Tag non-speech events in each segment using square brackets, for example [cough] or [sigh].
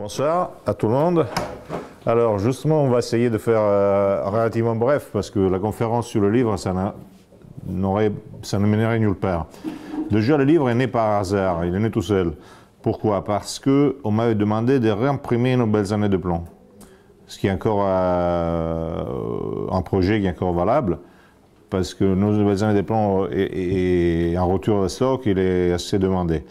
Bonsoir à tout le monde. Alors justement, on va essayer de faire euh, relativement bref parce que la conférence sur le livre, ça, ça ne mènerait nulle part. Déjà, le livre est né par hasard, il est né tout seul. Pourquoi Parce que on m'avait demandé de réimprimer nos belles années de plomb, ce qui est encore euh, un projet qui est encore valable parce que nos belles années de plomb et en retour de stock, il est assez demandé.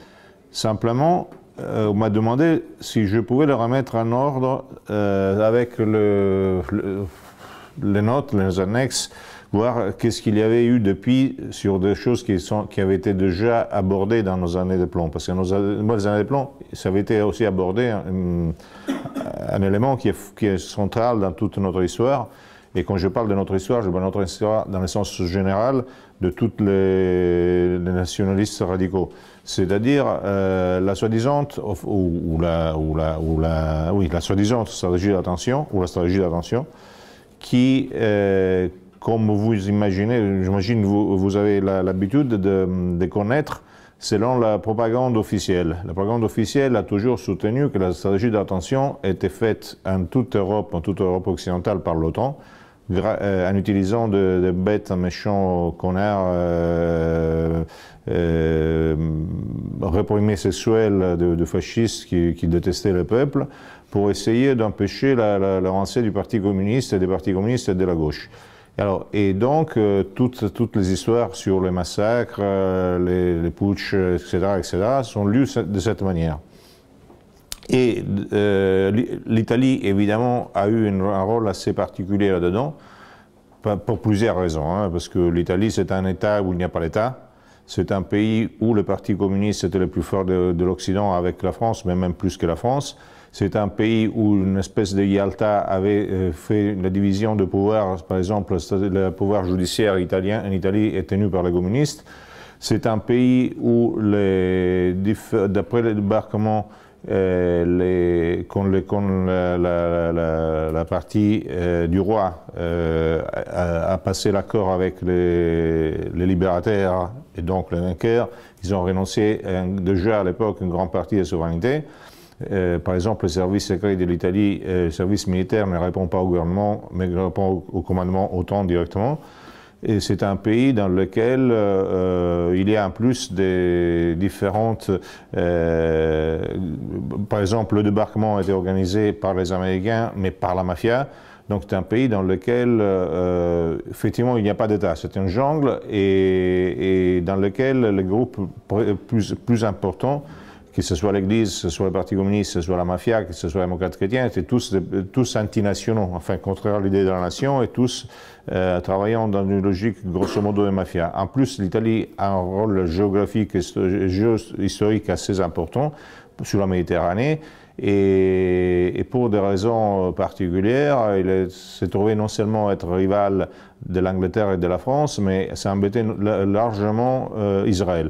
Simplement, euh, on m'a demandé si je pouvais le remettre en ordre euh, avec les notes, les annexes, voir qu'est-ce qu'il y avait eu depuis sur des choses qui, avaient été déjà abordées dans nos années de plomb. Parce que nos, les années de plomb, ça avait été aussi abordé hein, euh, un, élément qui est, central dans toute notre histoire. Et quand je parle de notre histoire, je parle de notre histoire dans le sens général de tous les nationalistes radicaux c'est-à-dire euh, la soi-disant la, soi stratégie d'attention ou la stratégie d'attention qui, euh, comme vous imaginez, j'imagine vous, vous avez l'habitude de, de, connaître selon la propagande officielle. La propagande officielle a toujours soutenu que la stratégie d'attention était faite en toute Europe, en toute Europe occidentale par l'OTAN, euh, en utilisant des bêtes méchants connards, euh, euh, réprimés sexuels de, fascistes qui, détestaient le peuple, pour essayer d'empêcher l'avancée la, du Parti communiste et des partis communistes de la gauche. et donc, euh, toutes, les histoires sur les massacres, euh, les, les etc., etc., sont lues de cette manière. Et euh, l'Italie, évidemment, a eu un rôle assez particulier là-dedans, pour plusieurs raisons. Hein, parce que l'Italie, c'est un État où il n'y a pas l'État, C'est un pays où le Parti communiste était le plus fort de, l'Occident avec la France, mais même plus que la France. C'est un pays où une espèce de Yalta avait euh, fait la division de pouvoir, par exemple, le pouvoir judiciaire italien en Italie est tenu par les communistes. C'est un pays où, d'après le débarquement euh, quand, la, partie euh, du roi euh, a, passé l'accord avec les, libérataires et donc les vainqueurs, ils ont renoncé déjà à l'époque une grande partie de souveraineté. par exemple, le service secret de l'Italie, le service militaire ne répond pas au gouvernement, mais répond au, au commandement autant directement. Et c'est un pays dans lequel euh, euh, il y a en plus des différentes... Euh, par exemple, le débarquement a été organisé par les Américains, mais par la mafia. Donc c'est un pays dans lequel, effectivement, il n'y a pas d'État. C'est une jungle et, dans lequel les groupes plus, plus importants que ce soit l'Église, que ce soit le Parti communiste, que ce soit la mafia, que ce soit les démocrates chrétiens, étaient tous, tous antinationaux, enfin, contraire à l'idée de la nation, et tous euh, travaillant dans une logique grosso modo de mafia. En plus, l'Italie a un rôle géographique et historique assez important sur la Méditerranée. Et, pour des raisons euh, particulières, il s'est trouvé non seulement être rival de l'Angleterre et de la France, mais s'est embêté largement euh, Israël.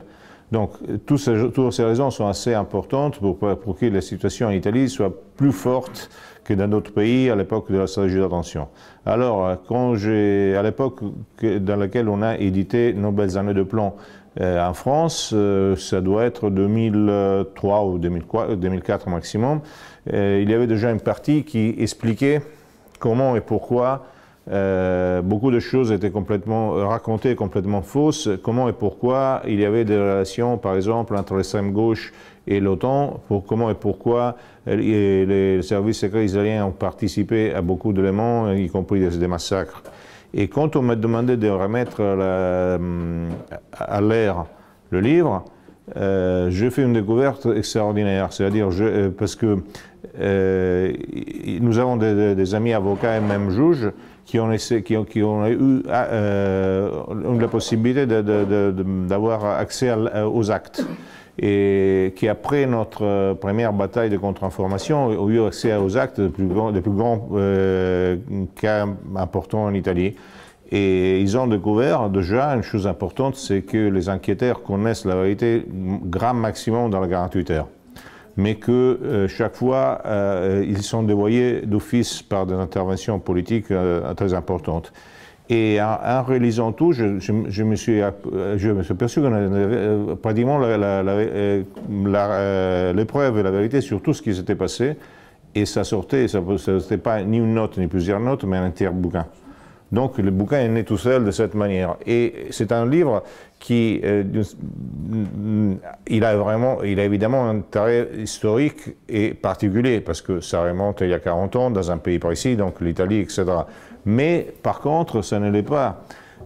Donc, toutes ces, ces raisons sont assez importantes pour, pour que la situation en Italie soit plus forte que dans d'autres pays à l'époque de la stratégie d'attention. Alors, quand à l'époque dans laquelle on a édité Nos belles années de plomb euh, en France, euh, ça doit être 2003 ou 2004, 2004 maximum, euh, il y avait déjà une partie qui expliquait comment et pourquoi beaucoup de choses étaient complètement racontées, complètement fausses. Comment et pourquoi il y avait des relations, par exemple, entre l'extrême gauche et l'OTAN, pour comment et pourquoi les services secrets israéliens ont participé à beaucoup d'éléments, y compris des, massacres. Et quand on m'a demandé de remettre euh, à l'air le livre, euh, j'ai fait une découverte extraordinaire. C'est-à-dire, euh, parce que nous avons des, amis avocats et même juges qui ont, qui ont, eu la possibilité d'avoir accès aux actes et qui, après notre euh, première bataille de contre-information, ont eu accès aux actes des plus grands, euh, cas importants en Italie. Et ils ont découvert déjà une chose importante, c'est que les enquêteurs connaissent la vérité grand maximum dans la 48 heures. Mais que euh, chaque fois, ils sont dévoyés d'office par des interventions politiques très importantes. Et en, relisant réalisant tout, je, me suis, je me suis qu'on avait euh, pratiquement euh, euh, l'épreuve et la vérité sur tout ce qui s'était passé. Et ça sortait, ça n'était pas ni une note, ni plusieurs notes, mais un entier bouquin. Donc le bouquin est né tout seul de cette manière. Et c'est un livre qui, mm, il a vraiment, il a évidemment un intérêt historique et particulier, parce que ça remonte il y a 40 ans dans un pays précis, donc l'Italie, etc. Mais par contre, ce n'est pas,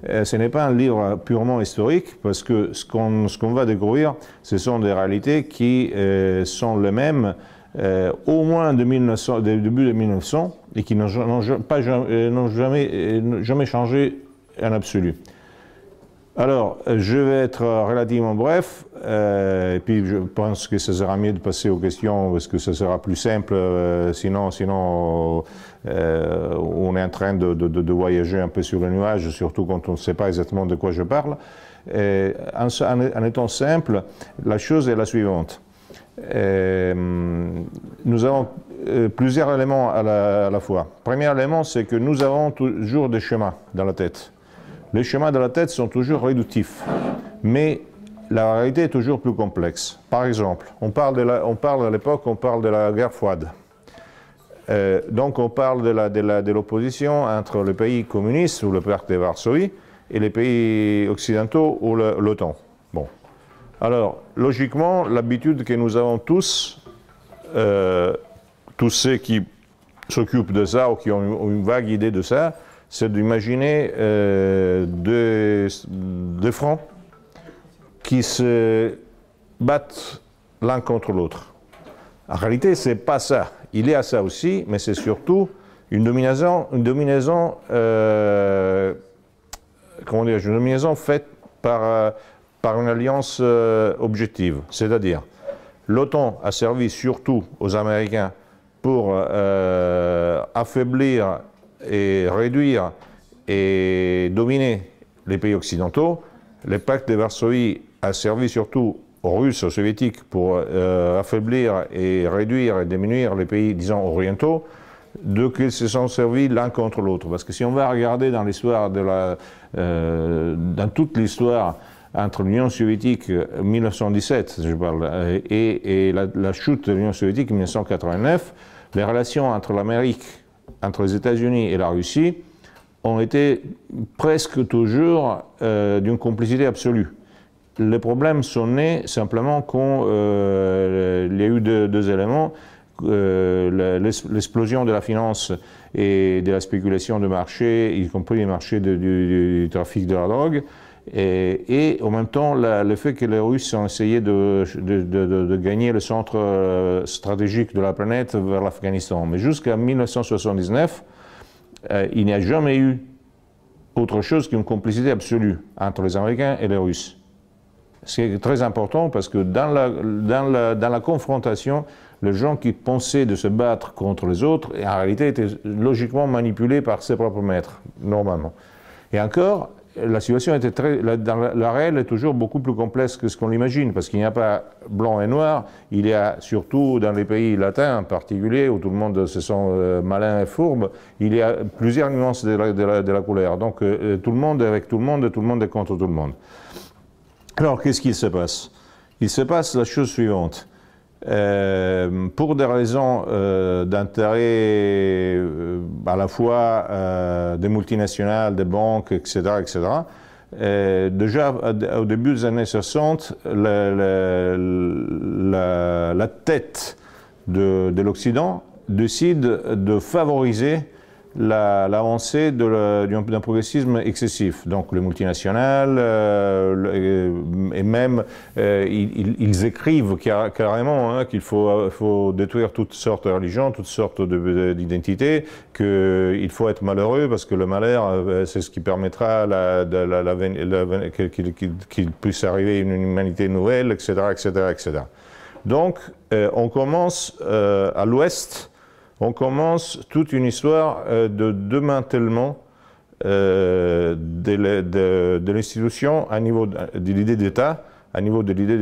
euh, pas un livre purement historique, parce que ce qu'on va découvrir, ce sont des réalités qui euh, sont les mêmes euh, au moins de 1900, début de 1900 et qui n'ont jamais, jamais, changé en absolu. Alors, je vais être relativement bref, et puis je pense que ce sera mieux de passer aux questions parce que ce sera plus simple, sinon, sinon euh, on est en train de, voyager un peu sur le nuage, surtout quand on ne sait pas exactement de quoi je parle. en, étant simple, la chose est la suivante. Euh, nous avons euh, plusieurs éléments à la, fois. Premier élément, c'est que nous avons toujours des chemins dans la tête. Les chemins dans la tête sont toujours réductifs, mais la réalité est toujours plus complexe. Par exemple, on parle, on parle à l'époque, on parle de la guerre froide. Euh, donc on parle de l'opposition entre les pays communistes ou le pacte de Varsovie et les pays occidentaux ou l'OTAN. Bon. Alors, logiquement, l'habitude que nous avons tous, euh, tous ceux qui s'occupent de ça ou qui ont une vague idée de ça, c'est d'imaginer euh, deux, deux fronts qui se battent l'un contre l'autre. En réalité, ce n'est pas ça il est à ça aussi, mais c'est surtout une domination, une domination, euh, comment une faite par, euh, par une alliance euh, objective. C'est-à-dire, l'OTAN a servi surtout aux Américains pour affaiblir et réduire et dominer les pays occidentaux. Le pacte de Varsovie a servi surtout russes, soviétiques, pour euh, affaiblir et réduire et diminuer les pays, disons, orientaux, de qu'ils se sont servis l'un contre l'autre. Parce que si on va regarder dans l'histoire de la, euh, dans toute l'histoire entre l'Union soviétique 1917, euh, je parle, et, et la, chute de l'Union soviétique 1989, les relations entre l'Amérique, entre les États-Unis et la Russie ont été presque toujours d'une complicité absolue les problèmes sont nés simplement quand euh, il y a eu deux, éléments. Euh, l'explosion de la finance et de la spéculation de marché, y compris les marchés du, trafic de la drogue, et, en même temps le fait que les Russes ont essayé de, gagner le centre euh, stratégique de la planète vers l'Afghanistan. Mais jusqu'à 1979, il n'y a jamais eu autre chose qu'une complicité absolue entre les Américains et les Russes. C'est très important parce que dans la, confrontation, les gens qui pensaient de se battre contre les autres, en réalité, étaient logiquement manipulés par ses propres maîtres, normalement. Et encore, la situation était très, la, réelle est toujours beaucoup plus complexe que ce qu'on l'imagine, parce qu'il n'y a pas blanc et noir, il y a surtout dans les pays latins en particulier, où tout le monde se sent euh, malin et fourbe, il y a plusieurs nuances de la, couleur. Donc euh, euh, tout le monde est avec tout le monde, et tout le monde est contre tout le monde. Alors, qu'est-ce qui se passe Il se passe la chose suivante. Euh, pour des raisons euh, d'intérêt euh, à la fois des multinationales, des banques, etc., etc., déjà au début des années 60, la, tête de l'Occident décide de favoriser l'avancée d'un progressisme excessif. Donc les multinationales, euh, euh, et même euh, ils, écrivent carrément hein, qu'il faut, détruire toutes sortes de religions, toutes sortes d'identités, qu'il faut être malheureux parce que le malheur, c'est ce qui permettra la, la, qu'il puisse arriver une humanité nouvelle, etc. etc., etc. Donc on commence à l'ouest on commence toute une histoire euh, de démantèlement euh, de, l'institution à niveau de l'idée d'État, à niveau de l'idée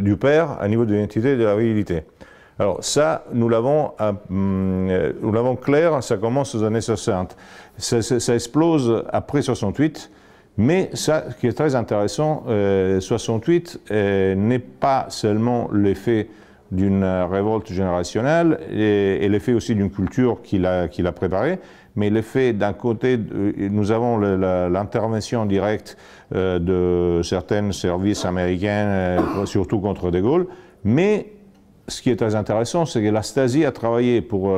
du père, à niveau de l'identité de la réalité. Alors ça, nous l'avons, mm, clair, ça commence aux années 60. Ça, explose après 68, mais ça, ce qui est très intéressant, 68 euh, n'est pas seulement l'effet d'une révolte générationnelle et, l'effet aussi d'une culture qu'il a, préparée. Mais l'effet d'un côté, euh, nous avons l'intervention directe euh, de certains services américains, euh, surtout contre De Gaulle, mais ce qui est très intéressant, c'est que la Stasi a travaillé pour,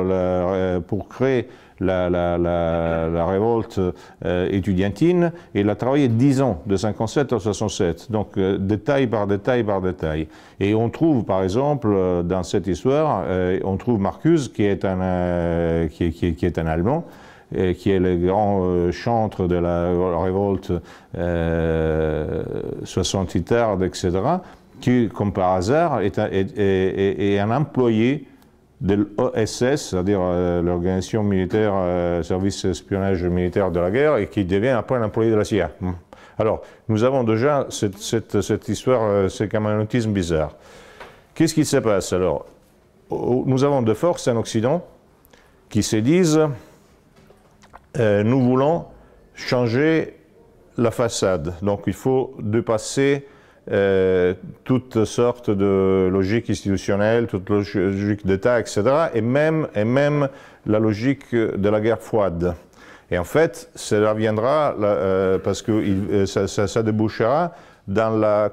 pour créer la, révolte euh, étudiantine et il a travaillé 10 ans, de 57 à 67, donc euh, détail par détail par détail. Et on trouve par exemple euh, dans cette histoire, on trouve Marcuse qui est un, qui, est Allemand, qui est le grand chantre de la, révolte 68, etc., qui, comme par hasard, est un employé de l'OSS, c'est-à-dire euh, l'organisation militaire, euh, service espionnage militaire de la guerre, et qui devient après l'employé de la CIA. Hmm. Alors, nous avons déjà cette, histoire, euh, c'est ce camionnotisme bizarre. Qu'est-ce qui se passe alors Nous avons de forces en Occident qui se disent nous voulons changer la façade. Donc, il faut dépasser euh, toutes sortes de logiques institutionnelles, toutes logiques d'État, etc., et même, et même la logique de la guerre froide. Et en fait, cela viendra euh, parce que euh, ça, débouchera dans la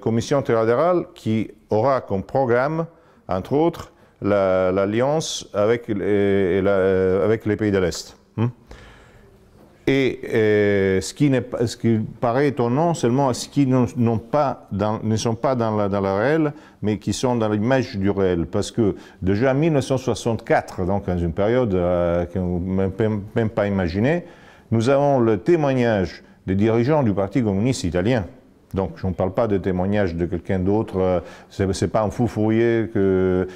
commission trilatérale qui aura comme programme, entre autres, l'alliance avec les pays de l'Est. Et euh, ce, qui paraît étonnant seulement, ceux qui pas dans, ne sont pas dans la, dans la réelle, mais qui sont dans l'image du réel. Parce que déjà en 1964, donc dans une période euh, que vous ne même pas imaginer, nous avons le témoignage des dirigeants du Parti communiste italien. Donc, je ne parle pas de témoignage de quelqu'un d'autre, euh, ce n'est pas un fou que,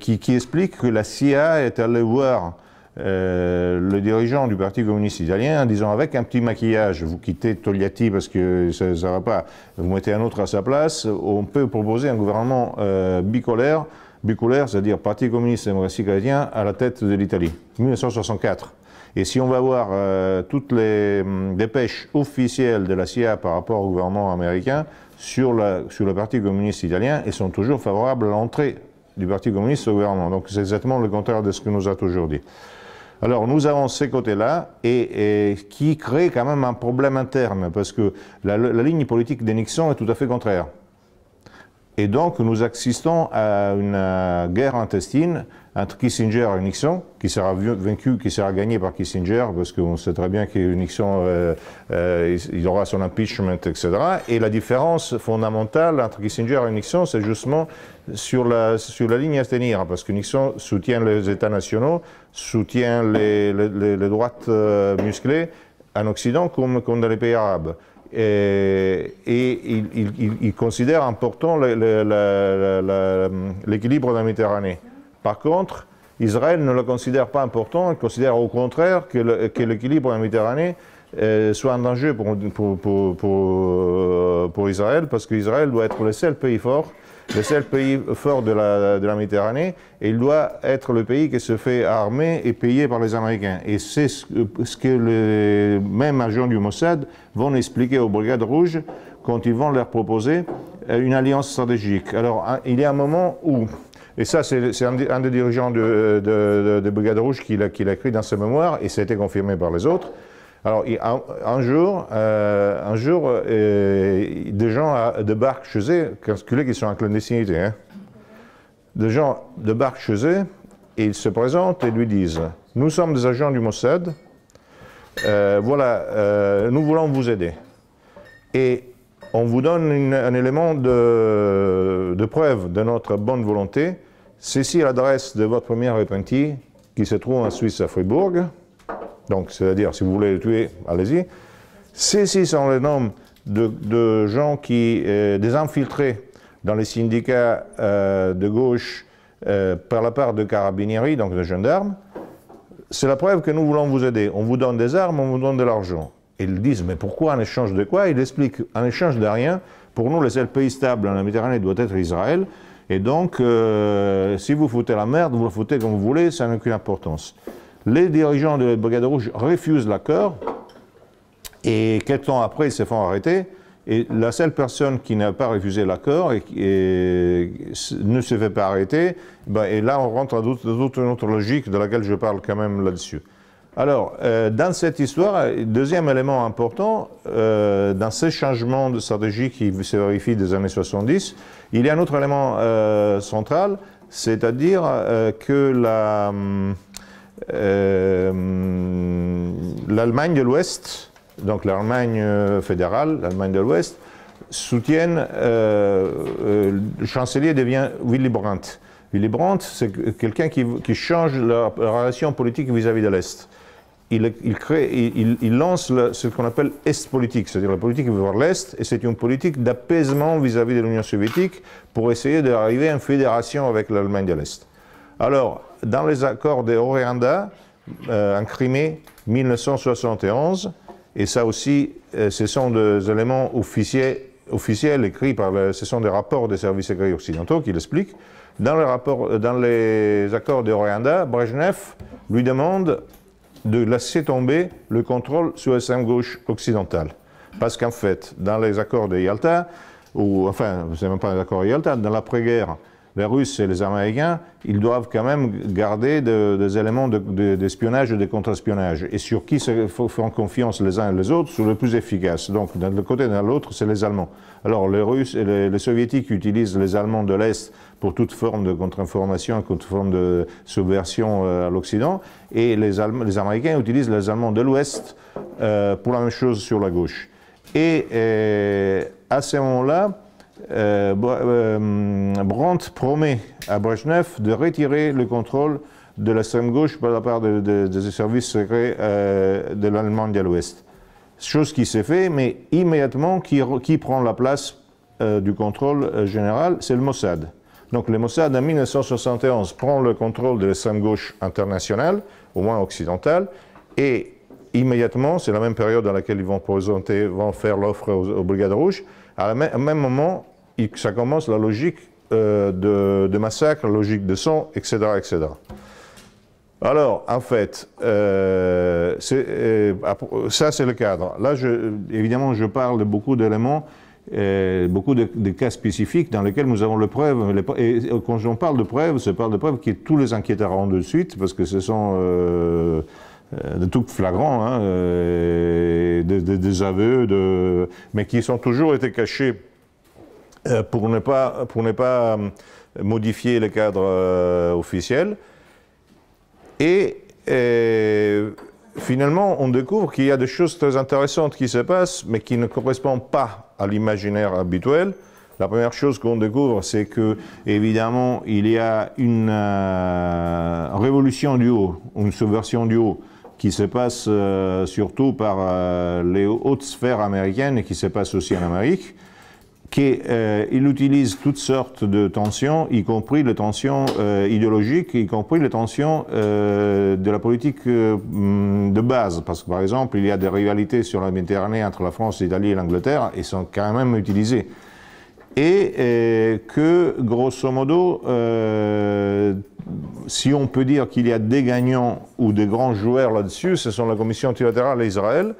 qui, qui, explique que la CIA est allée voir euh, le dirigeant du Parti communiste italien en disant avec un petit maquillage, vous quittez Togliatti parce que ça ne va pas, vous mettez un autre à sa place, on peut proposer un gouvernement euh, bicolaire, bicolaire, c'est-à-dire Parti communiste et démocratie chrétien à la tête de l'Italie, 1964. Et si on va voir euh, toutes les hum, dépêches officielles de la CIA par rapport au gouvernement américain sur, sur le Parti communiste italien, ils sont toujours favorables à l'entrée du Parti communiste au gouvernement. Donc c'est exactement le contraire de ce que nous a toujours dit. Alors nous avons ces côtés-là, et, qui crée quand même un problème interne, parce que la, ligne politique de Nixon est tout à fait contraire. Et donc nous assistons à une guerre intestine entre Kissinger et Nixon, qui sera vaincu, qui sera gagné par Kissinger, parce qu'on sait très bien que Nixon, euh, euh, il aura son impeachment, etc. Et la différence fondamentale entre Kissinger et Nixon, c'est justement sur la, sur la ligne à tenir, parce que Nixon soutient les États nationaux, soutient les, droites euh, musclées en Occident comme, dans les pays arabes. Et, et il, considère important l'équilibre de la Méditerranée. Par contre, Israël ne le considère pas important, il considère au contraire que l'équilibre de la Méditerranée euh, soit un danger pour, pour, euh, pour Israël, parce qu'Israël doit être le seul pays fort le seul pays fort de la, de la Méditerranée, et il doit être le pays qui se fait armer et payer par les Américains. Et c'est ce, que les mêmes agents du Mossad vont expliquer aux brigades rouges quand ils vont leur proposer euh, une alliance stratégique. Alors, hein, il y a un moment où et ça, c'est un, des dirigeants de, de, de, Rouge qui l'a écrit dans ses mémoires, et ça a été confirmé par les autres. Alors, un, jour, des gens de débarquent chez eux, qu'ils sont en clandestinité. Des gens de chez ils se présentent et lui disent Nous sommes des agents du Mossad, euh, voilà, euh, nous voulons vous aider. Et on vous donne un élément de, preuve de notre bonne volonté. c'est ici l'adresse de votre premier repenti qui se trouve en Suisse à Fribourg. Donc, c'est-à-dire, si vous voulez le tuer, allez-y. Ceci sont les noms de, gens qui, euh, des infiltrés dans les syndicats euh, de gauche euh, par la part de carabiniers donc de gendarmes. C'est la preuve que nous voulons vous aider. On vous donne des armes, on vous donne de l'argent. Ils disent, mais pourquoi en échange de quoi Ils expliquent, en échange de rien, pour nous, le seul pays stable en Méditerranée doit être Israël. Et donc, euh, si vous foutez la merde, vous la foutez comme vous voulez, ça n'a aucune importance. Les dirigeants de la Brigade Rouge refusent l'accord et quelques temps après, ils se font arrêter. Et la seule personne qui n'a pas refusé l'accord et, ne se fait pas arrêter, ben, et là on rentre dans une autre logique de laquelle je parle quand même là-dessus. Alors, euh, dans cette histoire, deuxième élément important, euh, dans ce changement de stratégie qui se vérifie des années 70, il y a un autre élément euh, central, c'est-à-dire que la... Hum, euh, l'Allemagne de l'Ouest, donc l'Allemagne euh, fédérale, l'Allemagne de l'Ouest, soutiennent, euh, le chancelier devient Willy Brandt. Willy Brandt, c'est quelqu'un qui, change la, relation politique vis-à-vis de l'Est. Il, crée, il, lance ce qu'on appelle Est politique, c'est-à-dire la politique vers l'Est, et c'est une politique d'apaisement vis-à-vis de l'Union soviétique pour essayer d'arriver à une fédération avec l'Allemagne de l'Est. Alors, dans les accords de Oranda, euh, en Crimée, 1971, et ça aussi, euh, ce sont des éléments officiels, écrits par ce sont des rapports des services secrets occidentaux qui l'expliquent. Dans, les euh, accords de Rwanda, Brejnev lui demande de laisser tomber le contrôle sur la la gauche occidentale. Parce qu'en fait, dans les accords de Yalta, ou enfin, c'est même pas les accords de Yalta, dans l'après-guerre, les Russes et les Américains, ils doivent quand même garder des éléments d'espionnage de, de, et de contre-espionnage. Et sur qui se font confiance les uns et les autres, sur le plus efficace. Donc, d'un côté et de l'autre, c'est les Allemands. Alors, les Russes et les, Soviétiques utilisent les Allemands de l'Est pour toute forme de contre-information, contre forme de subversion euh, à l'Occident. Et les, les Américains utilisent les Allemands de l'Ouest euh, pour la même chose sur la gauche. Et euh, à ce moment-là, euh, euh, Brandt promet à Brezhnev de retirer le contrôle de l'extrême gauche par la part des services secrets euh, de l'Allemagne de l'Ouest. Chose qui s'est fait, mais immédiatement, qui, qui prend la place du contrôle général C'est le Mossad. Donc le Mossad, en 1971, prend le contrôle de l'extrême gauche internationale, au moins occidentale, et immédiatement, c'est la même période dans laquelle ils vont présenter, vont faire l'offre aux, Brigades Rouges, à la même, même moment, ça commence la logique euh, de, de, massacre, logique de sang, etc. etc. Alors, en fait, euh, euh, ça c'est le cadre. Là, je, évidemment, je parle de beaucoup d'éléments, beaucoup de, cas spécifiques dans lesquels nous avons les preuves. Les, et, quand on parle de preuves, se parle de preuves qui tous les inquiéteront de suite, parce que ce sont de tout flagrants, hein, des, aveux, de, mais qui sont toujours été cachés euh, pour ne pas, pour ne pas euh, modifier le cadre euh, officiel. Et, finalement, on découvre qu'il y a des choses très intéressantes qui se passent, mais qui ne correspondent pas à l'imaginaire habituel. La première chose qu'on découvre, c'est que, évidemment, il y a une révolution du haut, une subversion du haut, qui se passe surtout par les hautes sphères américaines et qui se passe aussi en Amérique qu'il euh, utilise toutes sortes de tensions, y compris les tensions euh, idéologiques, y compris les tensions euh, de la politique de base. Parce que, par exemple, il y a des rivalités sur la Méditerranée entre la France, l'Italie et l'Angleterre, et sont quand même utilisées. Et que, grosso modo, si on peut dire qu'il y a des gagnants ou des grands joueurs là-dessus, ce sont la Commission multilatérale et Israël.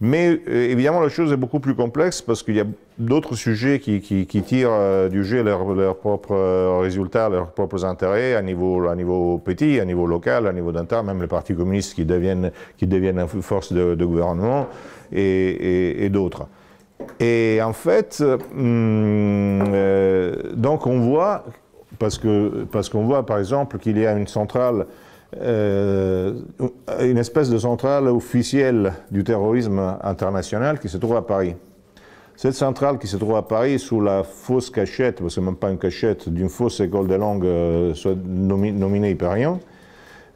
Mais évidemment, la chose est beaucoup plus complexe parce qu'il y a d'autres sujets qui, tirent euh, du jeu leurs propres euh, résultats, leurs propres intérêts à niveau, à niveau petit, à niveau local, à niveau d'État, même le Parti communiste qui deviennent, qui deviennent une force de, gouvernement et, d'autres. Et en fait, euh, hum, donc on voit, parce qu'on parce qu'on voit par exemple qu'il y a une centrale une espèce de centrale officielle du terrorisme international qui se trouve à Paris. Cette centrale qui se trouve à Paris sous la fausse cachette, parce que même pas une cachette, d'une fausse école de langues euh, nominée Hyperion,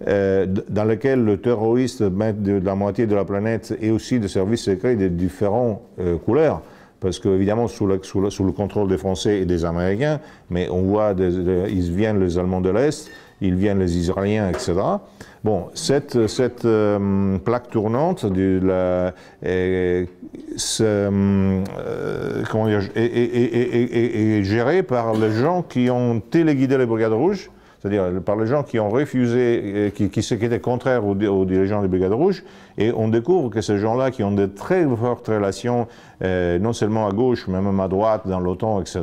euh, dans laquelle le terroriste met de, la moitié de la planète et aussi des services secrets de différentes euh, couleurs, parce qu'évidemment sous, sous, le contrôle des Français et des Américains, mais on voit, ils viennent les Allemands de l'Est, ils viennent les Israéliens, etc. Bon, cette, cette euh, plaque tournante la, est, gérée par les gens qui ont téléguidé les Brigades Rouges, c'est-à-dire par les gens qui ont refusé, euh, qui, étaient contraires aux, dirigeants des Brigades Rouges, et on découvre que ces gens-là qui ont de très fortes relations, euh, non seulement à gauche, mais même à droite, dans l'OTAN, etc.,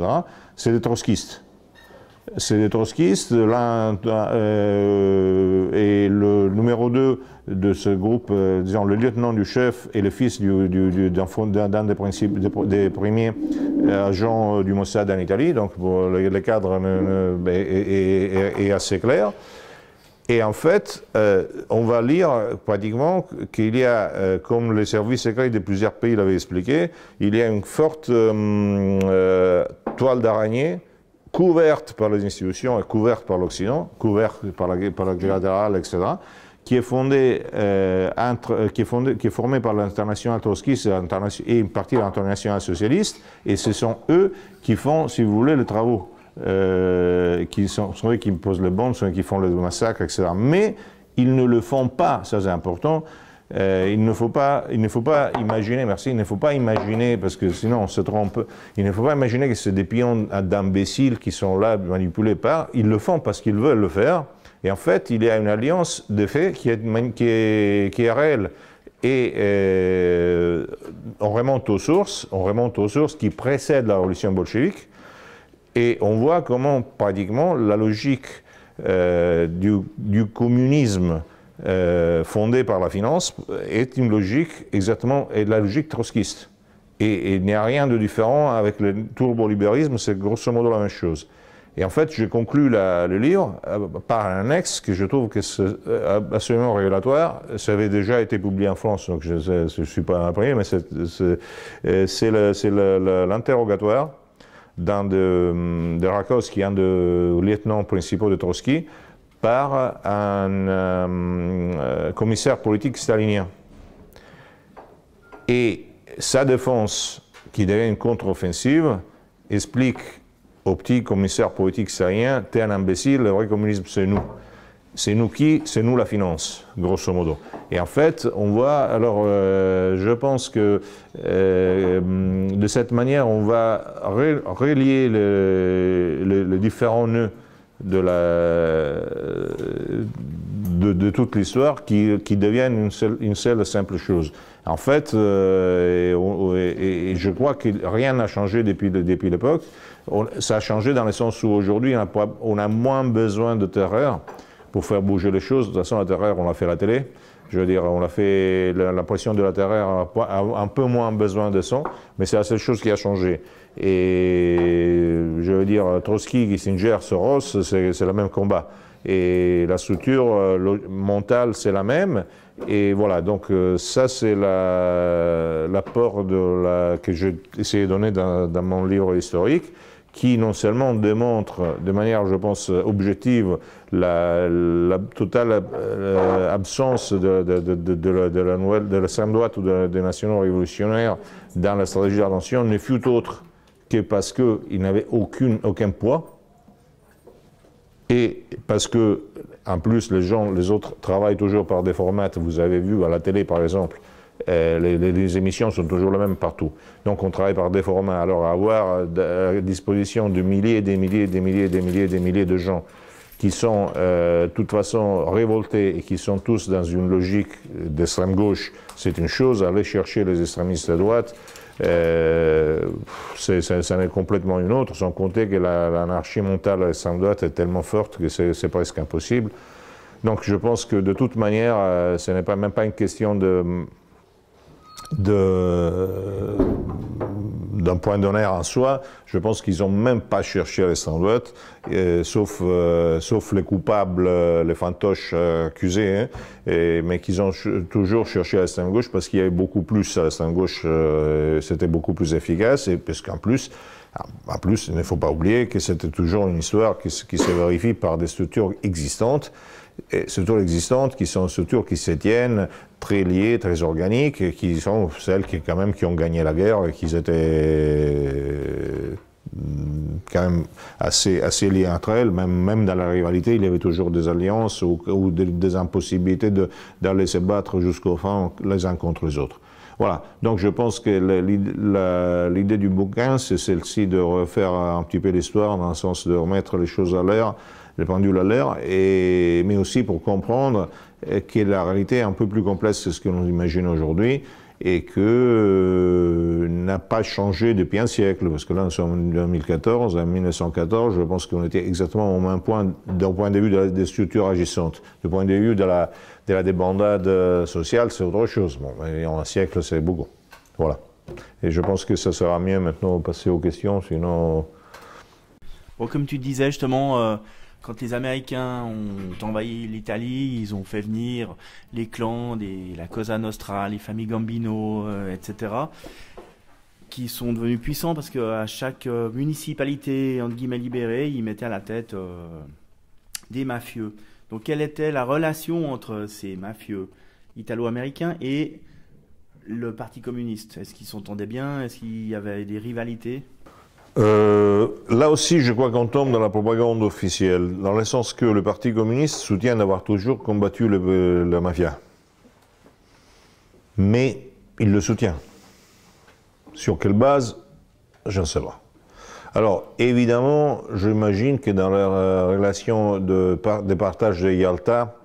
c'est des trotskistes c'est des trotskistes. L'un euh, et le numéro 2 de ce groupe, euh, disons le lieutenant du chef et le fils d'un des, des, premiers euh, agents euh, du Mossad en Italie. Donc le, cadre ben, est, assez clair. Et en fait, on va lire pratiquement qu'il y a, comme les services secrets de plusieurs pays l'avaient expliqué, il y a une forte toile d'araignée couverte par les institutions et couverte par l'Occident, couverte par la, par etc., qui est fondée, euh, entre, euh, qui qui formée par l'international trotskiste et une partie de l'international socialiste, et ce sont eux qui font, si vous voulez, les travaux. Euh, qui sont, eux qui posent les bombes, sont qui font les massacres, etc. Mais ils ne le font pas, ça c'est important, euh, il, ne faut pas, il ne faut pas imaginer, merci, il ne faut pas imaginer, parce que sinon on se trompe, il ne faut pas imaginer que c'est des pions d'imbéciles qui sont là manipulés par, ils le font parce qu'ils veulent le faire, et en fait il y a une alliance de faits qui est, qui réelle. Et euh, on remonte aux sources, on remonte aux sources qui précèdent la révolution bolchevique, et on voit comment pratiquement la logique euh, du, du, communisme euh, fondée par la finance est une logique exactement est la logique trotskiste. Et, il n'y a rien de différent avec le turbo c'est grosso modo la même chose. Et en fait, je conclus le livre euh, par un annexe que je trouve que euh, absolument régulatoire. Ça avait déjà été publié en France, donc je ne suis pas un premier, mais c'est l'interrogatoire d'un de, de Rakos, qui est un des lieutenants principaux de Trotsky, par un euh, euh, commissaire politique stalinien. Et sa défense, qui devient une contre-offensive, explique au petit commissaire politique stalinien, t'es un imbécile, le vrai communisme c'est nous. C'est nous qui C'est nous la finance, grosso modo. Et en fait, on voit, alors euh, je pense que de cette manière, on va relier les différents nœuds de, la, euh, de, toute l'histoire qui, qui une seule, une seule simple chose. En fait, euh, et, je crois que rien n'a changé depuis, depuis l'époque. Ça a changé dans le sens où aujourd'hui, on, a moins besoin de terreur pour faire bouger les choses. De toute façon, la terreur, on l'a fait à la télé. Je veux dire, on a fait la, pression de la terreur, un peu moins besoin de son, mais c'est la seule chose qui a changé. Et je veux dire, Trotsky, Kissinger, Soros, c'est le même combat. Et la structure euh, mentale, c'est la même. Et voilà, donc euh, ça, c'est l'apport que j'ai essayé de donner dans, mon livre historique qui non seulement démontre de manière, je pense, objective la, totale euh, absence de, de, la, de, la nouvelle, de droite ou des nationaux révolutionnaires dans la stratégie d'attention, ne fut autre que parce qu'ils n'avaient aucun poids, et parce que, en plus, les gens, les autres travaillent toujours par des formats. Vous avez vu à la télé, par exemple, euh, les, émissions sont toujours les mêmes partout. Donc on travaille par des formats. Alors avoir euh, à disposition de milliers et des milliers des milliers des milliers des milliers de gens qui sont euh, de toute façon révoltés et qui sont tous dans une logique d'extrême gauche, c'est une chose. Aller chercher les extrémistes à droite, euh, ça complètement une autre, sans compter que l'anarchie mentale sans doute est tellement forte que c'est presque impossible. Donc je pense que de toute manière, euh, ce n'est pas, même pas une question de d'un point d'honneur en soi, je pense qu'ils n'ont même pas cherché les l'extrême sauf, euh, sauf les coupables, euh, les fantoches euh, accusés, hein, mais qu'ils ont toujours cherché à l'extrême gauche parce qu'il y avait beaucoup plus à l'extrême gauche, c'était beaucoup plus efficace, et puisqu'en plus, en plus, il ne faut pas oublier que c'était toujours une histoire qui se vérifie par des structures existantes et structures existantes qui sont surtout qui se tiennent très liées, très organiques, qui sont celles qui, quand même, qui ont gagné la guerre et qui étaient euh, quand même assez, assez liées entre elles, même, même dans la rivalité, il y avait toujours des alliances ou, des, impossibilités d'aller de, se battre jusqu'au fin les uns contre les autres. Voilà, donc je pense que l'idée du bouquin, c'est celle-ci de refaire un petit peu l'histoire, dans le sens de remettre les choses à l'heure, les pendules à l'heure, mais aussi pour comprendre euh, que la réalité est un peu plus complexe que ce que l'on imagine aujourd'hui et que euh, n'a pas changé depuis un siècle, parce que là nous sommes en 2014, en 1914, je pense qu'on était exactement au même point d'un point de vue des structures agissantes. Du point de vue de la, de la débandade euh, sociale, c'est autre chose. Bon, en un siècle, c'est beaucoup. Voilà. Et je pense que ça sera mieux maintenant de passer aux questions, sinon... Bon, comme tu disais justement... Euh quand les Américains ont envahi l'Italie, ils ont fait venir les clans, des, la Cosa Nostra, les familles Gambino, euh, etc., qui sont devenus puissants parce qu'à chaque euh, municipalité, entre guillemets, libérée, ils mettaient à la tête euh, des mafieux. Donc, quelle était la relation entre ces mafieux italo-américains et le Parti communiste Est-ce qu'ils s'entendaient bien Est-ce qu'il y avait des rivalités euh, là aussi, je crois qu'on tombe dans la propagande officielle, dans le sens que le Parti communiste soutient d'avoir toujours combattu euh, la mafia. Mais il le soutient. Sur quelle base Je ne sais pas. Alors, évidemment, j'imagine que dans la relation de, partage de Yalta,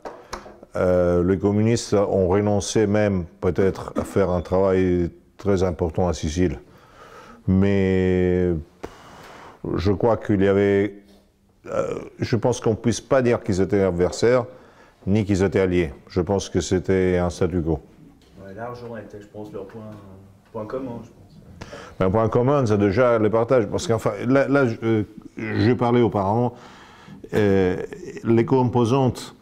euh, les communistes ont renoncé même peut-être à faire un travail très important à Sicile. Mais je crois qu'il y avait. Euh, je pense qu'on ne puisse pas dire qu'ils étaient adversaires, ni qu'ils étaient alliés. Je pense que c'était un statu quo. Ouais, largement, je pense, leur point, commun, je pense. Un point commun, c'est déjà le partage. Parce qu'enfin, là, là je, euh, parlais auparavant, euh, les composantes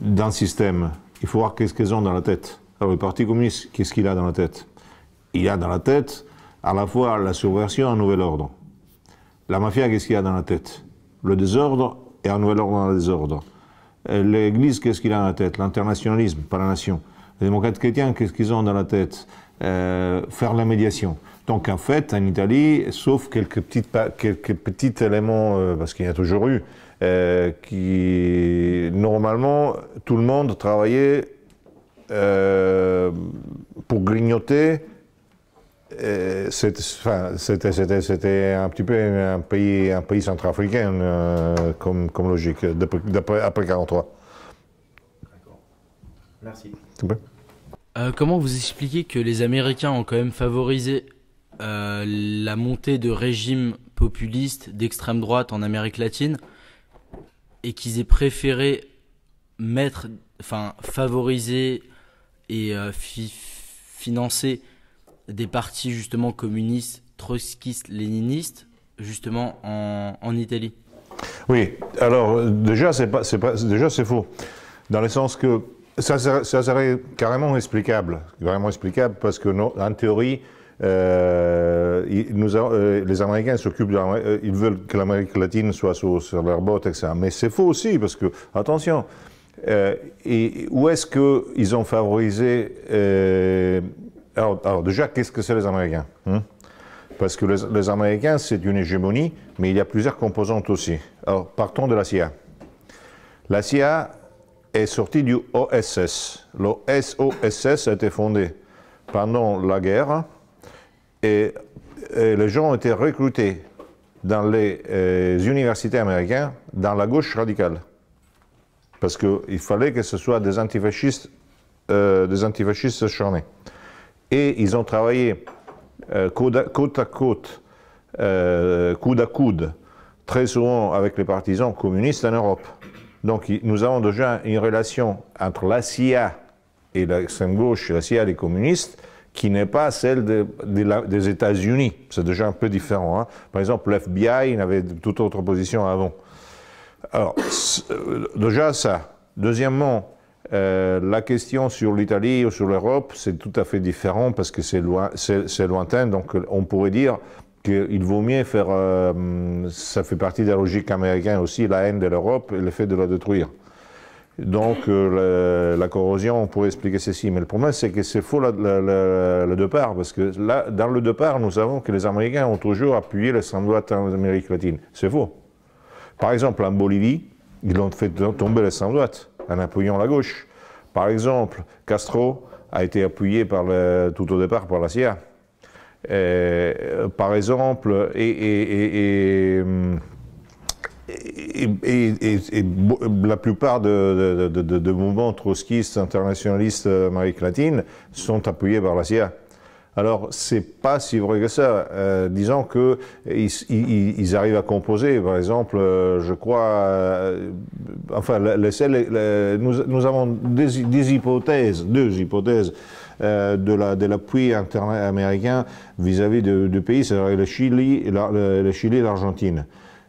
d'un système, il faut voir qu'est-ce qu'ils ont dans la tête. le Parti communiste, qu'est-ce qu'il a dans la tête Il a dans la tête à la fois la subversion et un nouvel ordre. La mafia, qu'est-ce qu'il a dans la tête Le désordre et un nouvel ordre dans le désordre. Euh, L'Église, qu'est-ce qu'il a dans la tête L'internationalisme, pas la nation. Les démocrates chrétiens, qu'est-ce qu'ils ont dans la tête euh, Faire la médiation. Donc en fait, en Italie, sauf quelques, petites, quelques petits éléments, euh, parce qu'il y en a toujours eu, qui normalement, tout le monde travaillait pour grignoter euh, c'était un petit peu un pays, un pays centrafricain euh, comme, logique, d'après après 43. Merci. Euh, comment vous expliquez que les Américains ont quand même favorisé la montée de régimes populistes d'extrême droite en Amérique latine et qu'ils aient préféré mettre, enfin, favoriser et financer des partis justement communistes, trotskistes, léninistes, justement en, en Italie Oui, alors déjà c'est pas, pas, déjà c'est faux, dans le sens que ça, ça, serait carrément explicable, vraiment explicable parce que en théorie. Euh, nous, euh, les Américains s'occupent, euh, ils veulent que l'Amérique latine soit sur, leur leurs bottes, etc. Mais c'est faux aussi, parce que, attention, et où est-ce qu'ils ont favorisé alors, déjà, qu'est-ce que c'est les Américains hein? Parce que les, Américains, c'est une hégémonie, mais il y a plusieurs composantes aussi. Alors, partons de la CIA. La CIA est sortie du OSS. L'OSS a été fondé pendant la guerre et, les gens ont été recrutés dans les euh, universités américaines, dans la gauche radicale. Parce qu'il fallait que ce soit des antifascistes, euh, des antifascistes acharnés. Et ils ont travaillé euh, côte, à, côte, euh, coude à coude, très souvent avec les partisans communistes en Europe. Donc nous avons déjà une relation entre la CIA et l'extrême gauche, la CIA et les communistes, qui n'est pas celle des États-Unis. C'est déjà un peu différent. Hein. Par exemple, l'FBI avait toute autre position avant. Alors, euh, déjà ça. Deuxièmement, euh, la question sur l'Italie ou sur l'Europe, c'est tout à fait différent parce que c'est loin, lointain. Donc on pourrait dire qu'il vaut mieux faire, euh, ça fait partie de la logique américaine aussi, la haine de l'Europe et le fait de la détruire. Donc euh, la, corrosion, on pourrait expliquer ceci. Mais le problème, c'est que c'est faux le départ, parce que là, dans le départ, nous savons que les Américains ont toujours appuyé les droite en Amérique latine. C'est faux. Par exemple, en Bolivie, ils ont fait tomber les droite en appuyant la gauche. Par exemple, Castro a été appuyé par tout au départ par la CIA. Euh, par exemple, et, et, la plupart de, mouvements trotskistes internationalistes américains latine sont appuyés par la CIA. Alors, c'est pas si vrai que ça. Euh, disons qu'ils ils, arrivent à composer. Par exemple, euh, je crois, euh, enfin, nous, avons des, hypothèses, deux hypothèses euh, de l'appui américain vis-à-vis du de, pays, cest le Chili, le Chili et l'Argentine.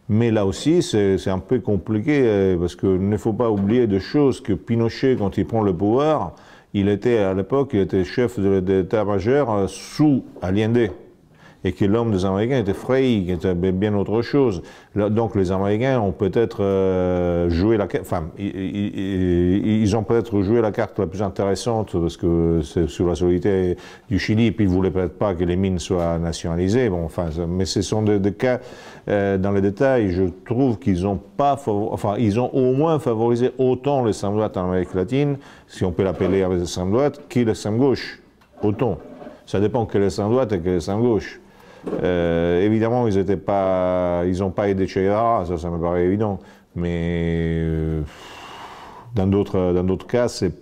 Mais là aussi, c'est un peu compliqué parce qu'il ne faut pas oublier de choses que Pinochet, quand il prend le pouvoir, il était à l'époque, il était chef de létat majeur sous Allende et que l'homme des Américains était frayé, qui était bien autre chose. Donc les Américains ont peut-être euh, joué la carte, enfin, ils, ont peut-être joué la carte la plus intéressante parce que c'est sur la solidité du Chili, puis ils voulaient peut-être pas que les mines soient nationalisées. Bon, enfin, mais ce sont des, cas euh, dans les détails. Je trouve qu'ils ont pas, enfin, ils ont au moins favorisé autant les droite en Amérique latine, si on peut l'appeler avec les l'extrême qu'ils les l'extrême gauche. Autant. Ça dépend que les l'extrême droite et que les l'extrême gauche. Euh, évidemment, ils n'ont pas, ils pas aidé chez ah, ça, ça me paraît évident. Mais euh, dans d'autres cas, c'est,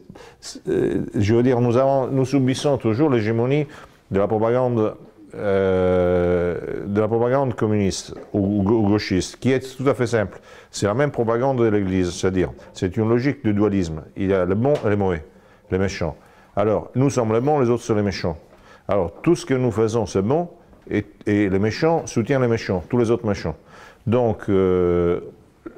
je veux dire, nous, avons, nous subissons toujours l'hégémonie de la propagande euh, de la propagande communiste ou, gauchiste, qui est tout à fait simple. C'est la même propagande de l'Église, c'est-à-dire, c'est une logique de dualisme. Il y a le bon et les mauvais, les méchants. Alors, nous sommes les bons, les autres sont les méchants. Alors, tout ce que nous faisons, c'est bon, et, les méchants soutiennent les méchants, tous les autres méchants. Donc, euh,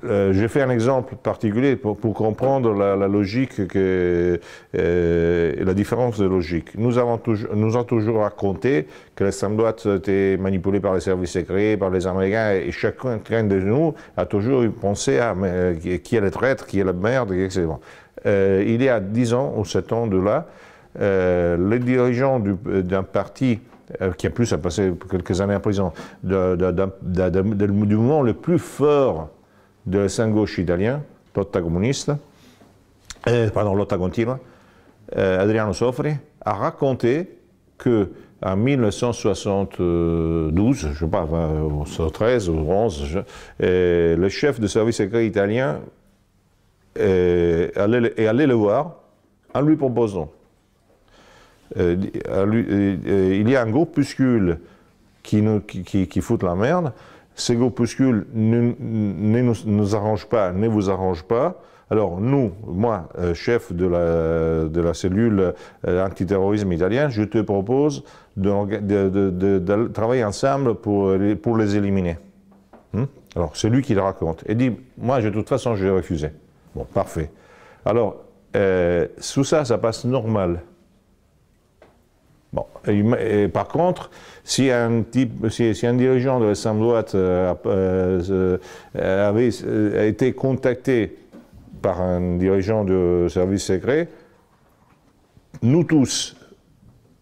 euh, j'ai fait un exemple particulier pour, comprendre la, logique que, euh, la différence de logique. Nous avons toujours, nous toujours raconté que l'extrême droite était manipulée par les services secrets, par les Américains, et chacun de nous a toujours pensé à qui est le traître, qui est la merde, etc. il y a 10 ans ou 7 ans de là, les dirigeants d'un du, parti euh, qui a plus à passer quelques années en prison, du mouvement le plus fort de la gauche italien, lotta euh, pardon, lotta continua, euh, Adriano Sofri, a raconté que en 1972, je ne sais pas, 13 ou 11, le chef de service secret italien est allé le voir en lui proposant euh, euh, euh, il y a un groupuscule qui, qui, fout la merde. Ces groupuscules ne, nous, nous pas, ne vous arrangent pas. Alors nous, moi, chef de la, de la cellule antiterrorisme italienne, je te propose de, travailler ensemble pour, pour les éliminer. Hein? Alors c'est lui qui le raconte. Et dit, moi, de toute façon, je vais refuser. Bon, parfait. Alors, sous ça, ça passe normal par contre, si un, si, un dirigeant de la droite euh, euh, euh, avait a été contacté par un dirigeant de service secret, nous tous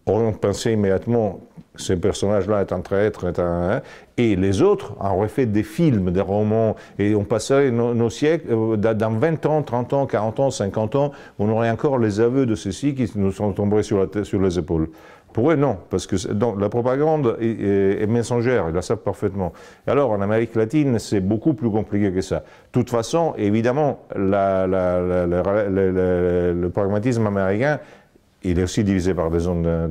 aurions pensé immédiatement ce personnage-là est un traître, est hein, et les autres auraient fait des films, des romans, et on passerait nos, siècles, dans 20 ans, 30 ans, 40 ans, 50 ans, on aurait encore les aveux de ceux-ci qui nous sont tombés sur les épaules. Pour eux, non, parce que la propagande est, mensongère, ils la savent parfaitement. Alors, en Amérique latine, c'est beaucoup plus compliqué que ça. De toute façon, évidemment, le, pragmatisme américain, il est aussi divisé par des zones,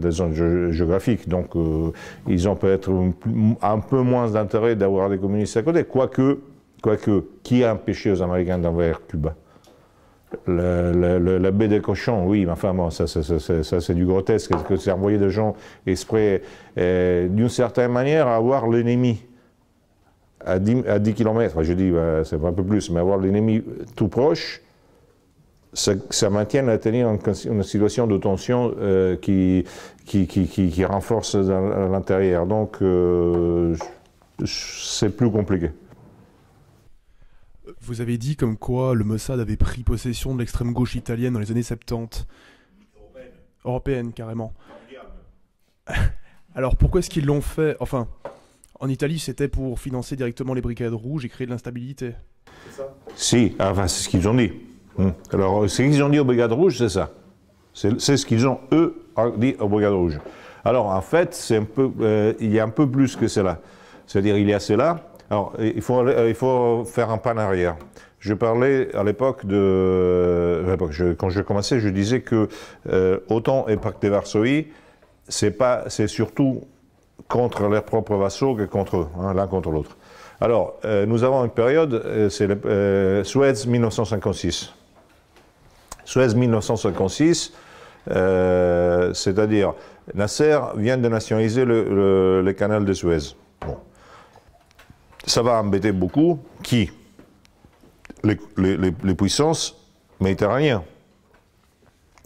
géographiques, donc euh, ils ont peut-être un, peu moins d'intérêt d'avoir des communistes à côté, quoique, quoique qui a empêché aux Américains d'envahir Cuba le, la baie des cochons, oui, mais enfin, bon, ça, ça, ça, ça c'est du grotesque. Est-ce que c'est envoyer des gens exprès, euh, d'une certaine manière, à avoir l'ennemi à 10, à 10 km Je dis, bah, c'est un peu plus, mais avoir l'ennemi tout proche, ça, maintient la tenir une situation de tension euh, qui, qui, qui, qui, renforce l'intérieur. Donc, euh, c'est plus compliqué. Vous avez dit comme quoi le Mossad avait pris possession de l'extrême gauche italienne dans les années 70. Européenne. carrément. Alors pourquoi est-ce qu'ils l'ont fait Enfin, en Italie, c'était pour financer directement les brigades rouges et créer de l'instabilité. C'est ça Si, enfin, c'est ce qu'ils ont dit. Hum. Alors, euh, ce qu'ils ont dit aux brigades rouges, c'est ça. C'est ce qu'ils ont, eux, dit aux brigades rouges. Alors, en fait, un peu, euh, il y a un peu plus que cela. C'est-à-dire, il y a cela, alors, il faut, euh, il faire un pas en arrière. Je parlais à l'époque de. Euh, quand je commençais, je disais que autant euh, et pacte de Varsovie, c'est surtout contre leurs propres vassaux que contre eux, hein, l'un contre l'autre. Alors, nous avons une période, c'est le Suez 1956. Suez 1956, c'est-à-dire Nasser vient de nationaliser le canal de Suez ça va embêter beaucoup qui les, puissances méditerranéennes.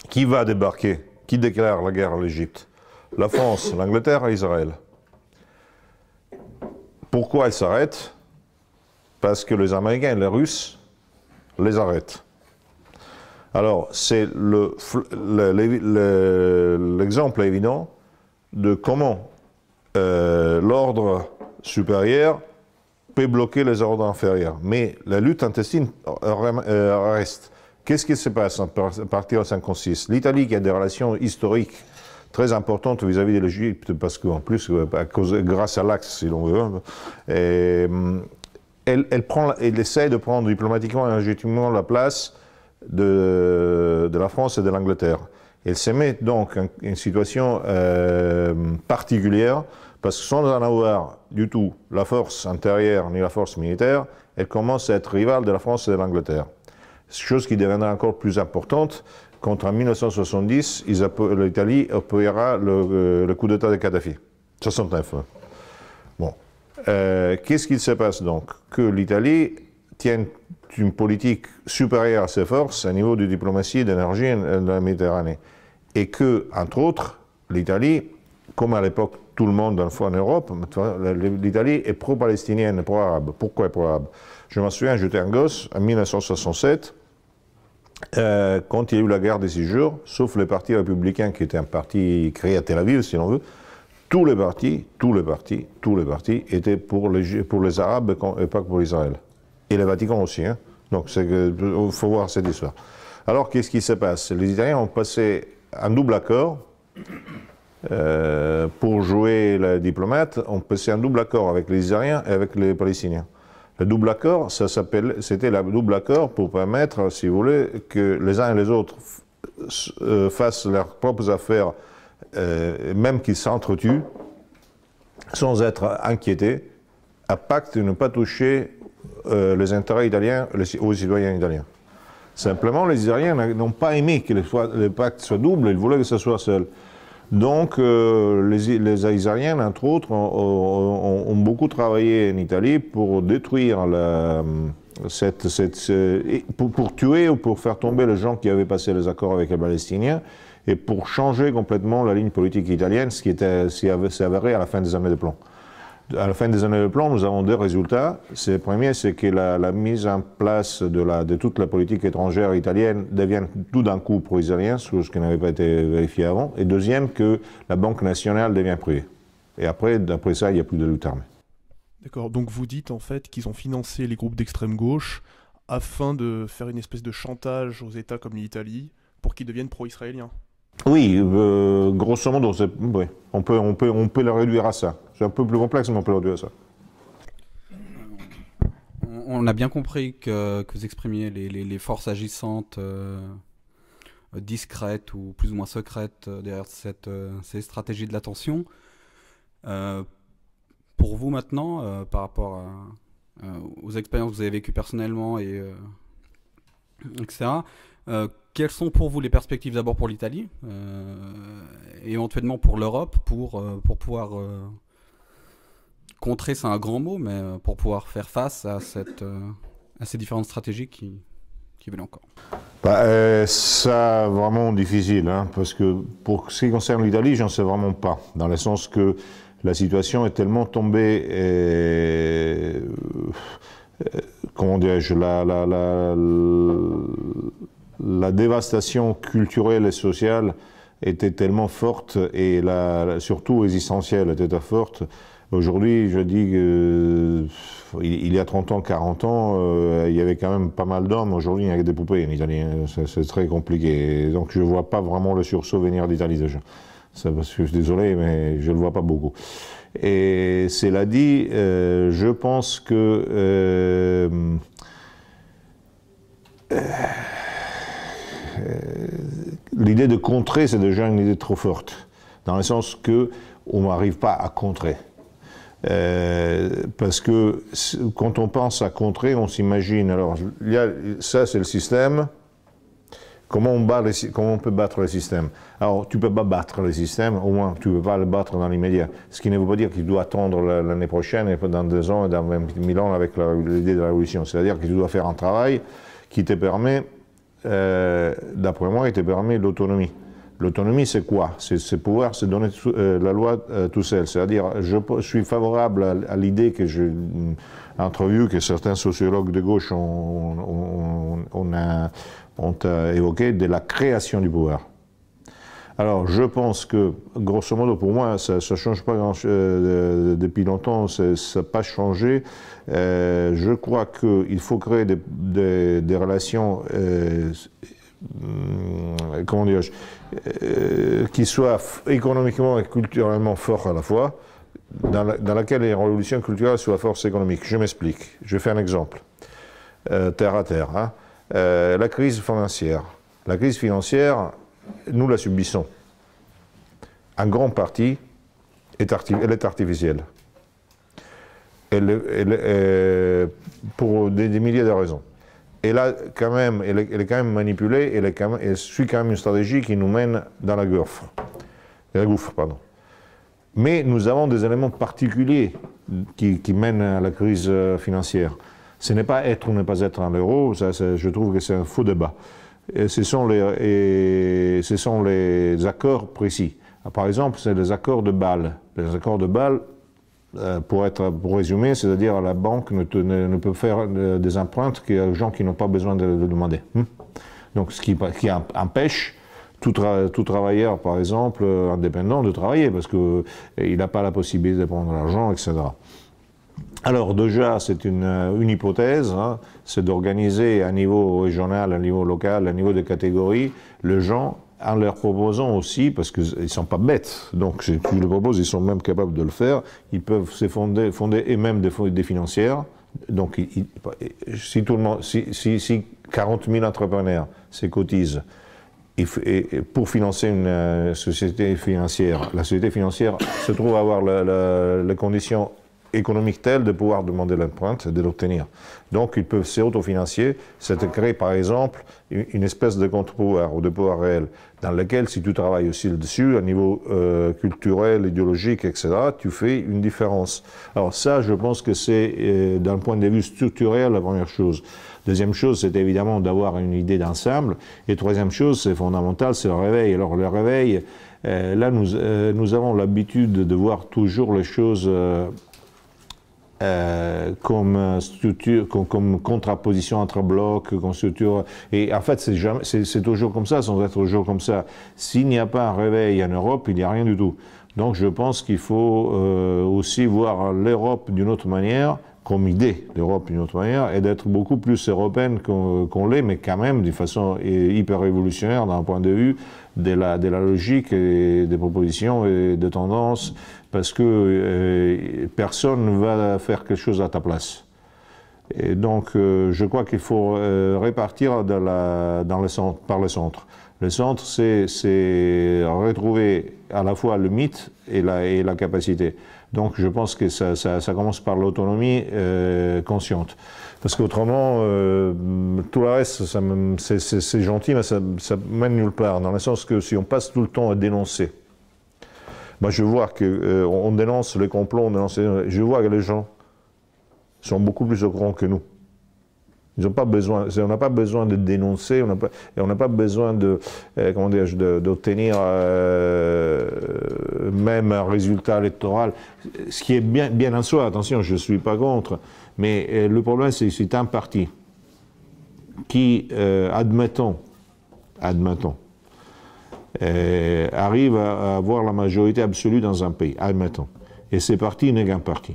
Qui va débarquer Qui déclare la guerre à l'Égypte La France, [laughs] l'Angleterre et Israël. Pourquoi elle s'arrête Parce que les Américains et les Russes les arrêtent. Alors, c'est l'exemple le, évident de comment euh, l'ordre supérieur peut bloquer les ordres inférieurs. Mais la lutte intestine euh, euh, reste. Qu'est-ce qui se passe à partir de 56 L'Italie qui a des relations historiques très importantes vis-à-vis de l'Égypte, parce qu'en plus, euh, à cause, grâce à l'Axe, si l'on veut, mm, elle, elle, prend, elle essaie de prendre diplomatiquement et légitimement la place de, la France et de l'Angleterre. Elle se met donc en une situation particulière parce que sans en avoir du tout la force intérieure ni la force militaire, elle commence à être rivale de la France et de l'Angleterre. Chose qui deviendra encore plus importante quand en 1970, l'Italie appuiera euh, le, coup d'État de Kadhafi. 69. Hein. Bon. Euh, qu'est-ce qu'il se passe donc Que l'Italie tienne une politique supérieure à ses forces au niveau de diplomatie, d'énergie de la Méditerranée. Et que, entre autres, l'Italie, comme à l'époque tout le monde une fois en Europe. L'Italie est pro-palestinienne, pro-arabe. Pourquoi pro-arabe Je m'en souviens, j'étais un gosse en 1967, euh, quand il y a eu la guerre des six jours, sauf le parti républicain qui était un parti créé à Tel Aviv, si l'on veut, tous les partis, tous les partis, tous les partis étaient pour les, pour les Arabes et pas pour Israël. Et le Vatican aussi. Hein. Donc il euh, faut voir cette histoire. Alors qu'est-ce qui se passe Les Italiens ont passé un double accord euh, pour jouer le diplomate, on peut, un double accord avec les Israéliens et avec les Palestiniens. Le double accord, ça s'appelle, c'était le double accord pour permettre, si vous voulez, que les uns et les autres euh, fassent leurs propres affaires, euh, même qu'ils s'entretuent, sans être inquiétés, à pacte de ne pas toucher les intérêts italiens les, aux citoyens italiens. Simplement, les Israéliens n'ont pas aimé que le, le pacte soit double, ils voulaient que ce soit seul. Donc, euh, les, les entre autres, ont, beaucoup travaillé en Italie pour détruire euh, pour, tuer ou pour faire tomber les gens qui avaient passé les accords avec les Palestiniens et pour changer complètement la ligne politique italienne, ce qui s'est avéré à la fin des années de plomb. À la fin des années de plan, nous avons deux résultats. Le premier, c'est que la, mise en place de, la, de, toute la politique étrangère italienne devient tout d'un coup pro-israélien, ce qui n'avait pas été vérifié avant. Et deuxième, que la Banque nationale devient privée. Et après, d'après ça, il n'y a plus de lutte armée. D'accord, donc vous dites en fait qu'ils ont financé les groupes d'extrême gauche afin de faire une espèce de chantage aux États comme l'Italie pour qu'ils deviennent pro-israéliens. Oui, euh, grosso modo, on, peut, on, peut, on peut le réduire à ça. C'est un peu plus complexe, mais on peut à ça. On a bien compris que, vous exprimiez les, forces agissantes euh, discrètes ou plus ou moins secrètes euh, derrière cette, euh, ces stratégies de l'attention. pour vous maintenant, par rapport aux expériences que vous avez vécues personnellement et etc. quelles sont pour vous les perspectives d'abord pour l'Italie et éventuellement pour l'Europe pour, pour pouvoir contrer, c'est un grand mot, mais euh, pour pouvoir faire face à, euh, à ces différentes stratégies qui, viennent encore bah, euh, Ça, vraiment difficile, hein, parce que pour ce qui concerne l'Italie, j'en sais vraiment pas, dans le sens que la situation est tellement tombée, comment dirais-je, la, dévastation culturelle et sociale était tellement forte et la, surtout résistentielle était forte. Aujourd'hui, je dis qu'il y a 30 ans, 40 ans, euh, il y avait quand même pas mal d'hommes. Aujourd'hui, il y a des poupées en Italie. Hein. C'est très compliqué. Donc, je ne vois pas vraiment le sursaut venir d'Italie déjà. Ça, parce que je suis désolé, mais je ne le vois pas beaucoup. Et cela dit, euh, je pense que. Euh, euh l'idée de contrer, c'est déjà une idée trop forte, dans le sens que on n'arrive pas à contrer. Euh, parce que quand on pense à contrer, on s'imagine. Alors, ça, c'est le système. Comment on, comment on peut battre le système Alors, tu ne peux pas battre le système, au moins, tu ne peux pas le battre dans l'immédiat. Ce qui ne veut pas dire qu'il doit attendre l'année prochaine, et dans deux ans, et dans 20 ans, avec l'idée de la révolution. C'est-à-dire que tu dois faire un travail qui te permet d'après moi, il te permet l'autonomie. L'autonomie, c'est quoi C'est pouvoir se donner la loi tout seul. C'est-à-dire, je, suis favorable à, l'idée que je entrevue que certains sociologues de gauche ont, ont, ont évoqué de la création du pouvoir. Alors, je pense que, grosso modo, pour moi, ça ne change pas euh, depuis longtemps, ça n'a pas changé. Euh, je crois qu'il faut créer des, relations, euh, hum, comment qui soient économiquement et culturellement fortes à la fois, dans, lesquelles laquelle les révolutions culturelles soient force économique. Je m'explique. Je fais un exemple, terre à terre. Hein. la crise financière. La crise financière, nous la subissons. En grande partie, elle est artificielle. Elle, euh, pour des, milliers de raisons. Elle, elle, est, quand même manipulée, elle, suit quand même une stratégie qui nous mène dans la gouffre. Euh, la gouffre pardon. Mais nous avons des éléments particuliers qui, mènent à la crise euh, financière. Ce n'est pas être ou ne pas être en l'euro, je trouve que c'est un faux débat ce, sont les, accords précis. Ah, par exemple, c'est les accords de Bâle. Les accords de Bâle, euh, pour être pour résumer, c'est-à-dire la banque ne, peut faire euh, des empreintes des gens qui n'ont pas besoin de demander. Hmm? Donc, ce qui, empêche tout, tout, travailleur, par exemple, euh, indépendant, de travailler parce qu'il n'a pas la possibilité de prendre l'argent, etc. Alors déjà, c'est une, une, hypothèse, hein. c'est d'organiser à niveau régional, à niveau local, à niveau de catégorie, le gens en leur proposant aussi, parce qu'ils ne sont pas bêtes, donc si le propose, ils sont même capables de le faire, ils peuvent se fonder, et même des, des financières. Donc si, tout le monde, si, si, si 40 000 entrepreneurs se cotisent et, pour financer une euh, société financière, la société financière se trouve à avoir les conditions économique telle de pouvoir demander l'empreinte et de l'obtenir. Donc ils peuvent s'autofinancer, c'est créer par exemple une espèce de contre-pouvoir ou de pouvoir réel, dans lequel si tu travailles aussi dessus, à niveau euh, culturel, idéologique, etc., tu fais une différence. Alors ça, je pense que c'est, euh, d'un point de vue structurel, la première chose. Deuxième chose, c'est évidemment d'avoir une idée d'ensemble. Et troisième chose, c'est fondamental, c'est le réveil. Alors le réveil, euh, là, nous, nous avons l'habitude de voir toujours les choses euh, comme structure, comme, contraposition entre blocs, comme structure. Et en fait, c'est toujours comme ça, sans être toujours comme ça. S'il n'y a pas un réveil en Europe, il n'y a rien du tout. Donc je pense qu'il faut euh, aussi voir l'Europe d'une autre manière, comme idée l'Europe d'une autre manière, et d'être beaucoup plus européenne qu'on l'est, mais quand même d'une façon hyper révolutionnaire d'un point de vue de la, de la logique et des propositions et des tendances parce que euh, personne ne va faire quelque chose à ta place. Et donc, euh, je crois qu'il faut euh, répartir la, dans le par le centre. Le centre, c'est retrouver à la fois le mythe et la, et la capacité. Donc, je pense que ça, commence par l'autonomie consciente. Parce qu'autrement, tout le reste, c'est gentil, mais ça, ça mène nulle part. Dans le sens que si on passe tout le temps à dénoncer, moi, je vois qu'on euh, dénonce les complots. je vois que les gens sont beaucoup plus au courant que nous. Ils pas besoin, on n'a pas besoin de dénoncer, on n'a pas, besoin de, euh, d'obtenir euh, même un résultat électoral. Ce qui est bien, en soi, attention, je ne suis pas contre, mais le problème, c'est que c'est un parti qui, admettons, admettons, euh, arrive à, avoir la majorité absolue dans un pays, admettons. Et ce parti n'est qu'un parti.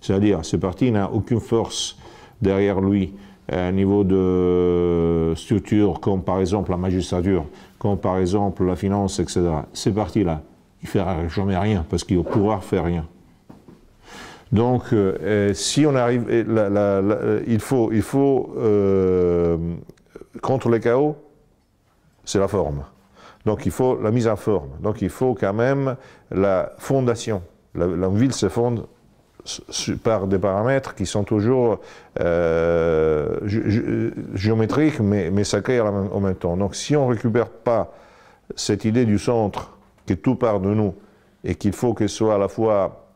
C'est-à-dire, ce parti n'a aucune force derrière lui à un niveau de structure comme par exemple la magistrature, comme par exemple la finance, etc. Ces parti là il ne feront jamais rien parce qu'ils ne pouvoir faire rien. Donc, euh, euh, si on arrive, il faut, il faut contre le chaos, c'est la forme. Donc il faut la mise en forme. Donc il faut quand même la fondation. La, ville se fonde par des paramètres qui sont toujours euh, géométriques, mais, mais sacrés en même temps. Donc si on ne récupère pas cette idée du centre, que tout part de nous, et qu'il faut que soit à la fois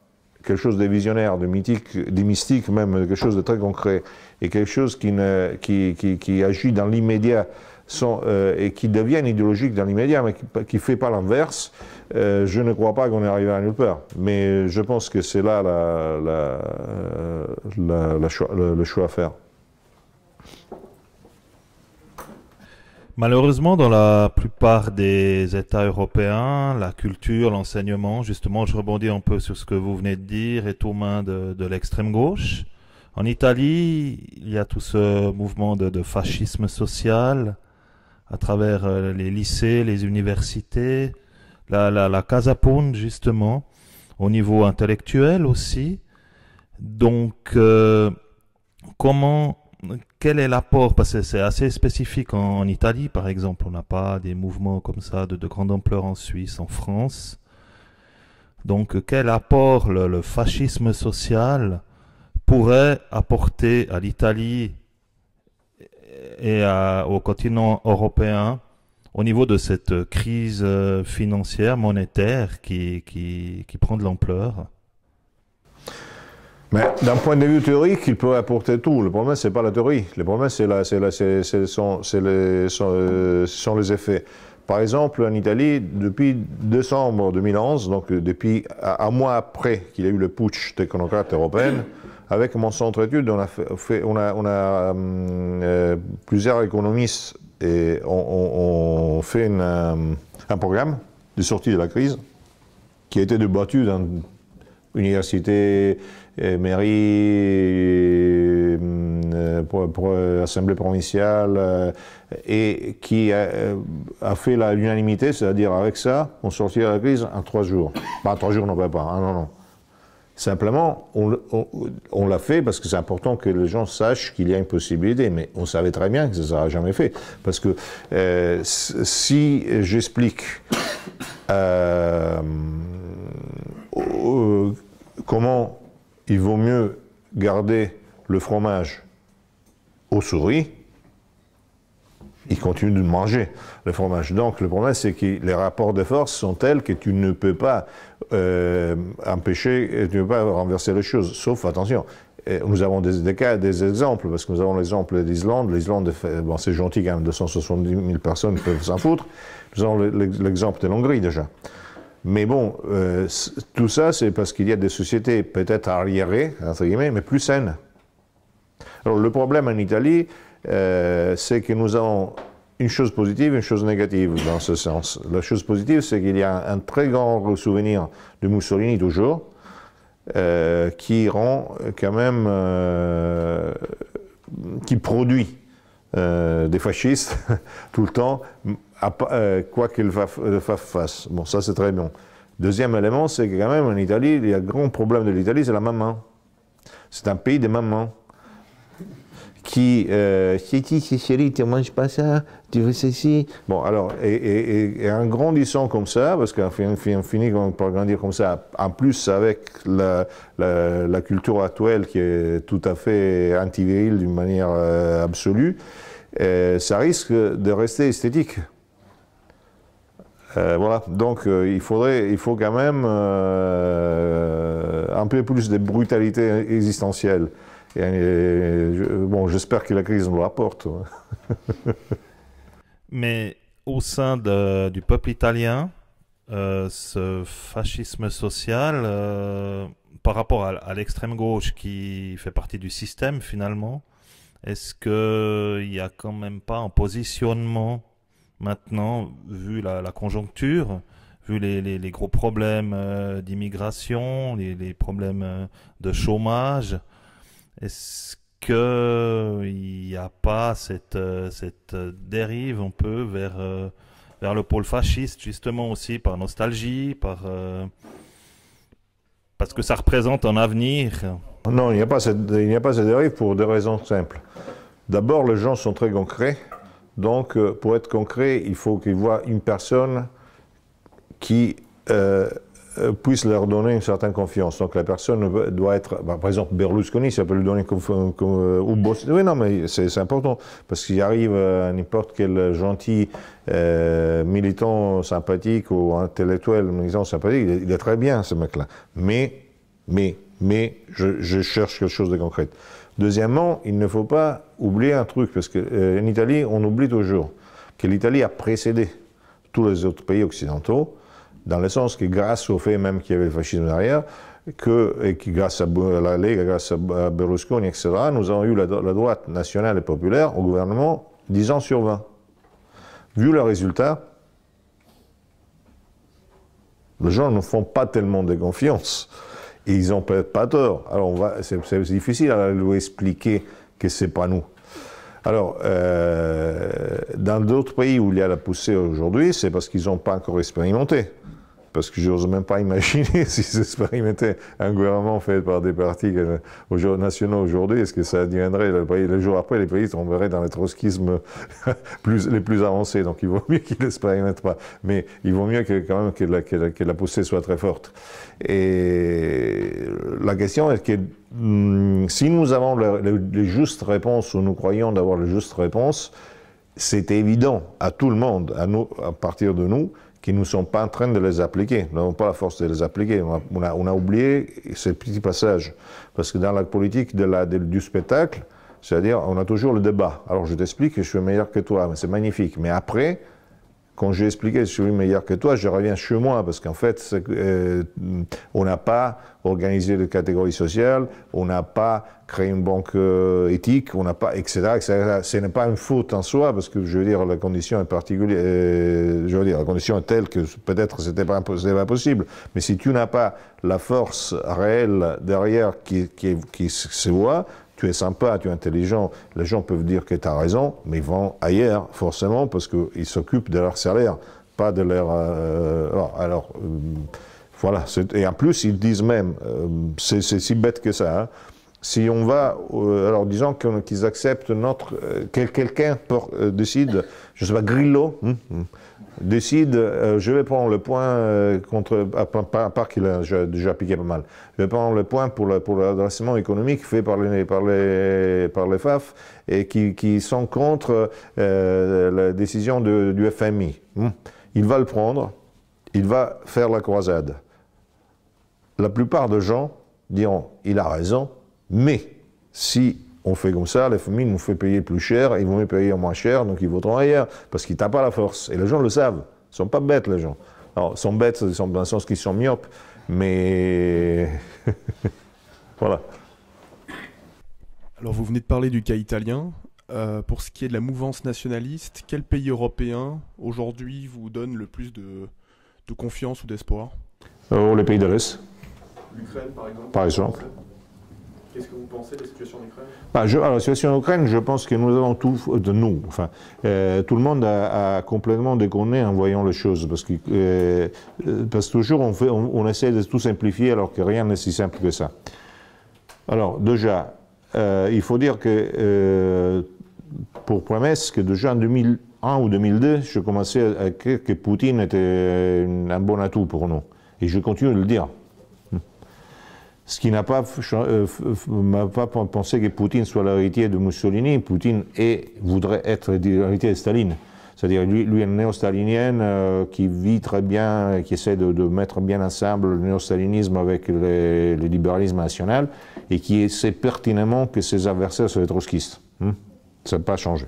quelque chose de visionnaire, de mythique, de mystique, même quelque chose de très concret, et quelque chose qui, qui, qui agit dans l'immédiat, euh, et qui deviennent idéologiques dans l'immédiat, mais qui ne fait pas l'inverse, euh, je ne crois pas qu'on est arrivé à nulle part. Mais euh, je pense que c'est là le, choix à faire. Malheureusement, dans la plupart des États européens, la culture, l'enseignement, justement, je rebondis un peu sur ce que vous venez de dire, est aux mains de, l'extrême gauche. En Italie, il y a tout ce mouvement de fascisme social à travers euh, les lycées, les universités, la, Casa Pound justement, au niveau intellectuel aussi. Donc, euh, comment, quel est l'apport Parce que c'est assez spécifique en, Italie, par exemple. On n'a pas des mouvements comme ça de, grande ampleur en Suisse, en France. Donc, quel apport le fascisme social pourrait apporter à l'Italie et euh, au continent européen au niveau de cette crise euh, financière, monétaire qui, qui, prend de l'ampleur mais d'un point de vue théorique, il peut apporter tout. Le problème, c'est pas la théorie. Le problème, c'est sont, les, effets. Par exemple, en Italie, depuis décembre 2011, donc euh, depuis un mois après qu'il y a eu le putsch technocrate européen, [clears throat] avec mon centre d'études, on a, fait, on a, euh, euh, plusieurs économistes et on, fait euh, un programme de sortie de la crise qui a été débattu dans université, mairie, pour, assemblée provinciale, et qui a, fait l'unanimité, c'est-à-dire avec ça, on sortit de la crise en trois jours. Pas bah, trois jours, non, pas, pas, hein, non, non. Simplement, on, l'a fait parce que c'est important que les gens sachent qu'il y a une possibilité, mais on savait très bien que ça ne sera jamais fait. Parce que euh, si j'explique euh, comment il vaut mieux garder le fromage aux souris, ils continuent de manger fromage. Donc le problème, c'est que les rapports de force sont tels que tu ne peux pas euh, empêcher, euh, tu ne peux pas renverser les choses. Sauf, attention, euh, nous avons des, cas, des exemples, parce que nous avons l'exemple d'Islande. L'Islande, bon, c'est gentil quand même, 270 000 personnes peuvent s'en foutre. Nous avons l'exemple de l'Hongrie déjà. Mais bon, tout ça, c'est parce qu'il y a des sociétés peut-être arriérées, entre guillemets, mais plus saines. Alors le problème en Italie, c'est que nous avons une chose positive, une chose négative dans ce sens. La chose positive, c'est qu'il y a un très grand souvenir de Mussolini toujours, euh, qui rend euh, quand même, euh, qui produit des fascistes [laughs] tout le temps, à, quoi qu'il fasse. Bon, ça c'est très bon. Deuxième élément, c'est que quand même en Italie, il y a grand problème de l'Italie, c'est la maman. C'est un pays des mamans qui, euh, c'est qui, chéri, tu manges pas ça, tu veux ceci. Bon, alors, et, en grandissant comme ça, parce qu'on finit par grandir comme ça, en plus avec la, culture actuelle qui est tout à fait antivirile d'une manière euh, absolue, euh, ça risque de rester esthétique. Euh, voilà, donc il, faudrait, il faut quand même un peu plus de brutalité existentielle. Euh, euh, bon, j'espère que la crise nous l'apporte. [laughs] Mais au sein du peuple italien, euh, ce fascisme social, par rapport à, l'extrême gauche qui fait partie du système finalement, est-ce qu'il n'y a quand même pas un positionnement maintenant, vu la, conjoncture, vu les, gros problèmes d'immigration, les, problèmes de chômage est-ce qu'il n'y a pas cette, euh, cette euh, dérive un peu vers, euh, vers le pôle fasciste, justement aussi, par nostalgie, par, parce que ça représente un avenir Non, il n'y a, pas cette, a pas cette dérive pour deux raisons simples. D'abord, les gens sont très concrets. Donc, pour être concret, il faut qu'ils voient une personne qui euh, puissent leur donner une certaine confiance. Donc la personne doit être, bah, par exemple Berlusconi, ça peut lui donner confiance, euh, euh, Boss. Oui, non, mais c'est important, parce qu'il arrive à n'importe quel gentil militant sympathique ou intellectuel militant sympathique, il est, très bien ce mec-là. Mais, mais, mais, je, cherche quelque chose de concret. Deuxièmement, il ne faut pas oublier un truc, parce qu'en en Italie, on oublie toujours que l'Italie a précédé tous les autres pays occidentaux dans le sens que grâce au fait même qu'il y avait le fascisme derrière, que, et que grâce à la Lega, grâce à Berlusconi, etc., nous avons eu la, droite nationale et populaire au gouvernement 10 ans sur 20. Vu le résultat, les gens ne font pas tellement de confiance. Et ils n'ont peut-être pas tort. Alors, c'est, difficile à lui expliquer que ce n'est pas nous. Alors, euh, dans d'autres pays où il y a la poussée aujourd'hui, c'est parce qu'ils n'ont pas encore expérimenté parce que j'ose même pas imaginer [laughs] si expérimentaient un gouvernement fait par des partis euh, nationaux aujourd'hui, est-ce que ça deviendrait, le, jour après, les pays tomberaient dans le trotskisme [laughs] les plus avancés, donc il vaut mieux qu'ils l'expérimentent pas. Mais il vaut mieux quand même que la, poussée soit très forte. Et la question est que hmm, si nous avons les justes réponses ou nous croyons d'avoir les justes réponses, c'est évident à tout le monde, à, nous, à partir de nous, qui ne sont pas en train de les appliquer. Nous n'avons pas la force de les appliquer. On a, oublié ce petit passage, Parce que dans la politique de la, du spectacle, c'est-à-dire on a toujours le débat. Alors je t'explique, je suis meilleur que toi, mais c'est magnifique. Mais après, quand j'ai expliqué, je suis meilleur que toi, je reviens chez moi, parce qu'en fait, euh, on n'a pas organisé de catégories sociales, on n'a pas créé une banque euh, éthique, on n'a pas, etc., etc., Ce n'est pas une faute en soi, parce que, je veux dire, la condition est particulière, euh, je veux dire, la condition est telle que peut-être ce n'était pas, impossible, possible. Mais si tu n'as pas la force réelle derrière qui, qui, qui se voit, tu es sympa, tu es intelligent, les gens peuvent dire que tu as raison, mais ils vont ailleurs, forcément, parce qu'ils s'occupent de leur salaire, pas de leur... Euh, oh, alors, euh, voilà, et en plus, ils disent même, euh, c'est si bête que ça, hein. si on va, alors disons qu'ils acceptent notre, quelqu'un décide, je sais pas, Grillo, hein, hein, décide, euh, je vais prendre le point euh, contre, à, part, qu'il a déjà, piqué pas mal, je vais prendre le point pour, le, pour l'adressement économique fait par les, par les, par les FAF et qui, sont contre euh, la décision du FMI. Hmm. Il va le prendre, il va faire la croisade. La plupart de gens diront, il a raison, mais si on fait comme ça, les familles nous font payer plus cher, ils vont me payer moins cher, donc ils voteront ailleurs, parce qu'ils n'ont pas la force. Et les gens le savent, ils ne sont pas bêtes, les gens. Alors, ils sont bêtes ils sont dans le sens qu'ils sont myopes, mais... [laughs] voilà. Alors, vous venez de parler du cas italien. Euh, pour ce qui est de la mouvance nationaliste, quel pays européen aujourd'hui vous donne le plus de, confiance ou d'espoir oh, Les pays de l'Est. L'Ukraine, Par exemple. Qu'est-ce que vous pensez la situation en Ukraine bah, Alors, la situation en Ukraine, je pense que nous avons tout de nous. Enfin, euh, tout le monde a, complètement déconné en voyant les choses, parce que, euh, parce toujours on, fait, on, essaie de tout simplifier alors que rien n'est si simple que ça. Alors, déjà, euh, il faut dire que, pour promesse, que déjà en 2001 ou 2002, je commençais à dire que Poutine était un bon atout pour nous. Et je continue de le dire ce qui n'a pas, euh, euh, pas pensé que Poutine soit l'héritier de Mussolini. Poutine est, voudrait être l'héritier de Staline. C'est-à-dire, lui, lui, est néo-stalinien euh, qui vit très bien, qui essaie de, mettre bien ensemble le néo-stalinisme avec le libéralisme national et qui sait pertinemment que ses adversaires sont les trotskistes. Hmm? Ça n'a pas changé.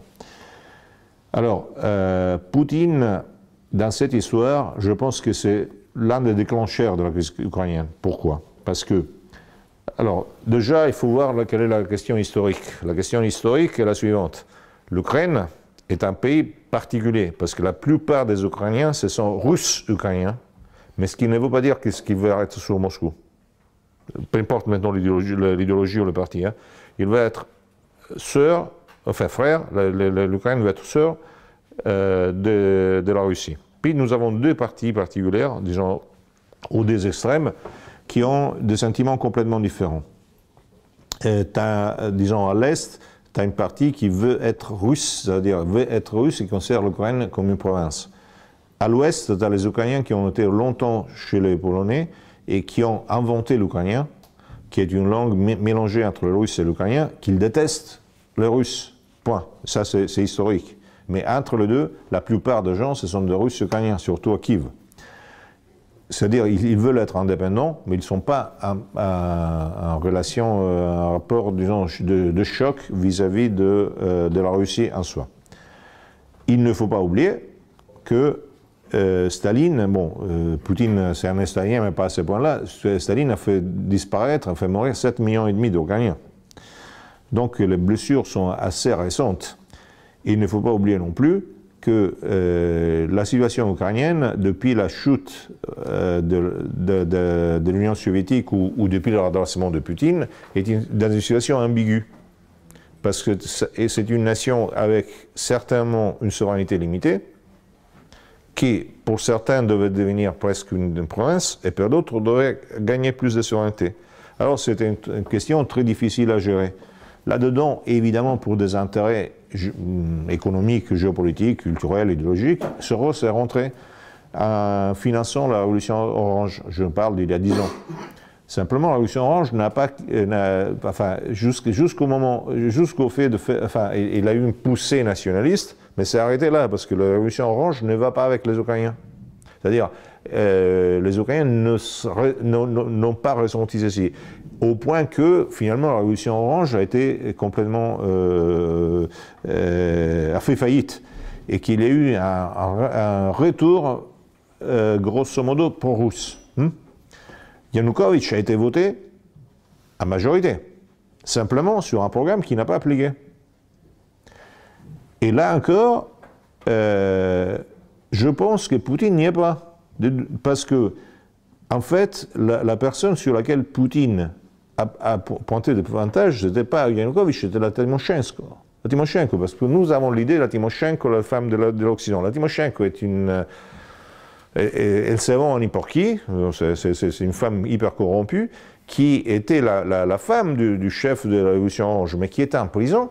Alors, Poutine, dans cette histoire, je pense que c'est l'un des déclencheurs de la crise ukrainienne. Pourquoi Parce que alors, déjà, il faut voir quelle est la question historique. La question historique est la suivante. L'Ukraine est un pays particulier, parce que la plupart des Ukrainiens, ce sont russes ukrainiens, mais ce qui ne veut pas dire qu'ils vont veulent être sur Moscou. Peu importe maintenant l'idéologie ou le parti. Hein. Il va être sœur, enfin frère, l'Ukraine va être sœur euh, de, la Russie. Puis nous avons deux parties particulières, disons, ou des extrêmes, qui ont des sentiments complètement différents. Euh, euh, disons, à l'Est, tu as une partie qui veut être russe, c'est-à-dire veut être russe et considère l'Ukraine comme une province. À l'Ouest, tu as les Ukrainiens qui ont été longtemps chez les Polonais et qui ont inventé l'ukrainien, qui est une langue mélangée entre le russe et l'ukrainien, qu'ils détestent le russe. Point. Ça, c'est historique. Mais entre les deux, la plupart des gens, ce sont des Russes ukrainiens, surtout à Kiev. C'est-à-dire, ils, veulent être indépendants, mais ils ne sont pas en, relation, euh, en rapport, disons, de, choc vis-à-vis euh, de, la Russie en soi. Il ne faut pas oublier que euh, Staline, bon, Poutine, c'est un Estalien, mais pas à ce point-là, Staline a fait disparaître, a fait mourir 7,5 millions et demi d'Ukrainiens. Donc les blessures sont assez récentes. Il ne faut pas oublier non plus que euh, la situation ukrainienne, depuis la chute euh, de, l'Union soviétique ou, depuis le redressement de Poutine, est dans une situation ambiguë. Parce que c'est une nation avec certainement une souveraineté limitée, qui pour certains devait devenir presque une, province, et pour d'autres devait gagner plus de souveraineté. Alors c'est une, question très difficile à gérer. Là-dedans, évidemment, pour des intérêts mm, économiques, géopolitiques, culturels, idéologiques, Soros est rentré en finançant la révolution orange. Je parle d'il y a dix ans. Simplement, la révolution orange n'a pas, enfin, jusqu'au moment, jusqu'au fait de, enfin, il a eu une poussée nationaliste, mais c'est arrêté là parce que la révolution orange ne va pas avec les Ukrainiens. C'est-à-dire, euh, les Ukrainiens n'ont pas ressenti ceci au point que finalement la révolution orange a été complètement euh, euh, a fait faillite et qu'il y a eu un, retour euh, grosso modo pour russe hein. Yanukovych a été voté à majorité, simplement sur un programme qui n'a pas appliqué. Et là encore, je pense que Poutine n'y est pas. Parce que, en fait, la, la personne sur laquelle Poutine à, pointer des avantages, ce n'était pas Yanukovych, c'était la Timoshenko. La Timoshenko, parce que nous avons l'idée la Timoshenko, la femme de l'Occident. La Timoshenko est une... Euh, elle s'est vend pour qui, euh, c'est une femme hyper corrompue, qui était la, la, femme du, du, chef de la Révolution orange, mais qui était en prison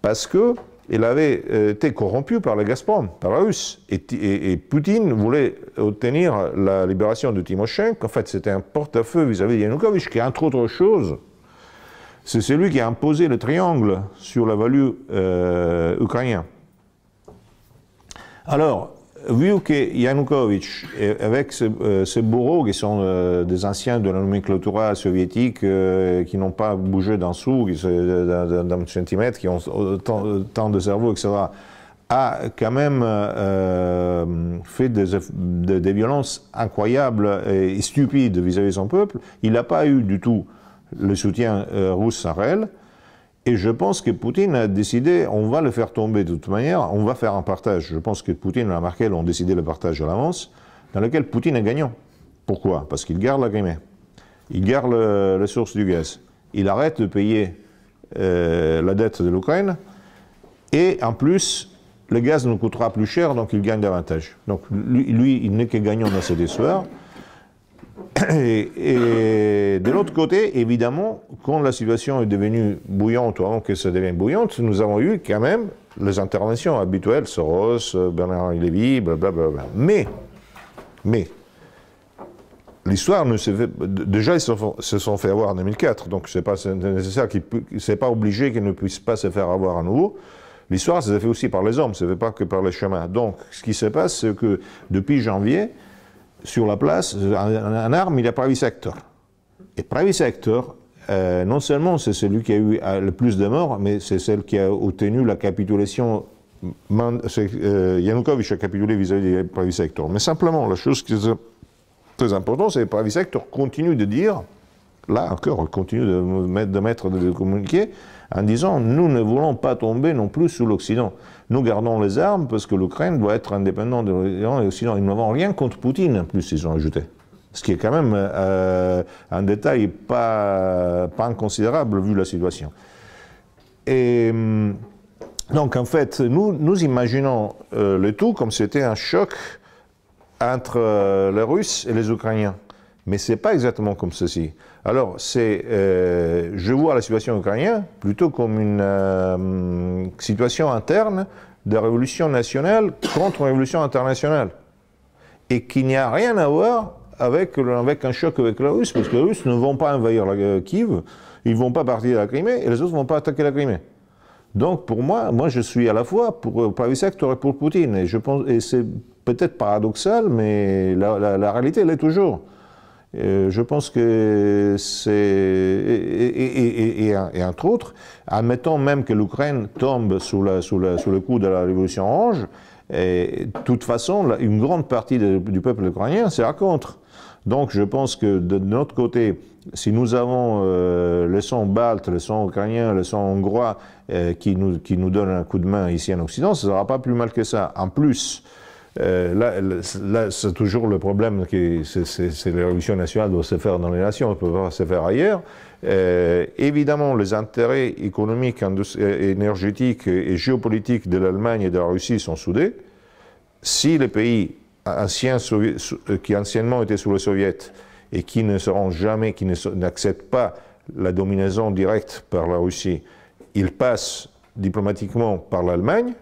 parce que il avait euh, été corrompu par la Gazprom, par la Russe. Et, Poutine voulait obtenir la libération de Timoshenko. En fait, c'était un porte-à-feu vis-à-vis de Yanukovych, qui, entre autres choses, c'est celui qui a imposé le triangle sur la value euh, ukrainienne. Alors, vu que Yanukovych, euh, avec ses euh, bourreaux qui sont euh, des anciens de la nomenclatura soviétique, qui n'ont pas bougé d'un sou, d'un centimètre, qui ont tant de cerveau, etc., a quand même fait des, violences incroyables et stupides vis-à-vis de son peuple. Il n'a pas eu du tout le soutien russe en réel. Et je pense que Poutine a décidé, on va le faire tomber de toute manière, on va faire un partage. Je pense que Poutine et la Merkel ont décidé le partage à l'avance, dans lequel Poutine est gagnant. Pourquoi Parce qu'il garde la Crimée, il garde la source du gaz, il arrête de payer euh, la dette de l'Ukraine, et en plus, le gaz nous coûtera plus cher, donc il gagne davantage. Donc lui, il n'est que gagnant dans cette histoire. Et, de l'autre côté, évidemment, quand la situation est devenue bouillante, ou avant que ça devienne bouillante, nous avons eu quand même les interventions habituelles, Soros, bernard Lévy, blablabla. Mais, mais, l'histoire ne s'est fait... Déjà, ils se, sont fait avoir en 2004, donc c'est pas nécessaire, qu'il pas obligé qu'ils ne puissent pas se faire avoir à nouveau. L'histoire, ça s'est fait aussi par les hommes, ce n'est pas que par les chemins. Donc, ce qui se passe, c'est que depuis janvier, sur la place, un arme, il y a private sector. Et private sector, euh, non seulement c'est celui qui a eu le plus de morts, mais c'est celle qui a obtenu la capitulation. Euh, Yanukovych a capitulé vis-à-vis du private sector. Mais simplement, la chose qui est très importante, c'est que le private continue de dire là encore, continue de de, mettre, de communiquer en disant nous ne voulons pas tomber non plus sous l'Occident. Nous gardons les armes parce que l'Ukraine doit être indépendante de l'Occident. Ils n'ont rien contre Poutine, en plus, ils ont ajouté. Ce qui est quand même euh, un détail pas, inconsidérable vu la situation. Et hum, donc, en fait, nous, nous imaginons euh, le tout comme c'était un choc entre euh, les Russes et les Ukrainiens. Mais ce n'est pas exactement comme ceci. Alors, c'est, euh, je vois la situation ukrainienne plutôt comme une euh, situation interne de révolution nationale contre une révolution internationale. Et qui n'y a rien à voir avec, avec un choc avec la Russie, parce que les Russes ne vont pas envahir la, euh, Kiev, ils ne vont pas partir de la Crimée, et les autres ne vont pas attaquer la Crimée. Donc pour moi, moi je suis à la fois pour Paris et pour Poutine. Et, et c'est peut-être paradoxal, mais la, la réalité, elle est toujours je pense que c'est. Et, entre autres, admettons même que l'Ukraine tombe sous, le coup de la révolution orange, de toute façon, une grande partie du peuple ukrainien sera contre. Donc je pense que de notre côté, si nous avons euh, le son balte, le son ukrainien, le son hongrois euh, qui, nous, qui donne un coup de main ici en Occident, ce ne sera pas plus mal que ça. En plus, euh, là, là c'est toujours le problème que c'est la révolution nationale doit se faire dans les nations, ne peut pas se faire ailleurs. Euh, évidemment, les intérêts économiques, euh, énergétiques et géopolitiques de l'Allemagne et de la Russie sont soudés. Si les pays anciens qui anciennement étaient sous le Soviet et qui ne seront jamais, qui n'acceptent pas la domination directe par la Russie, ils passent diplomatiquement par l'Allemagne,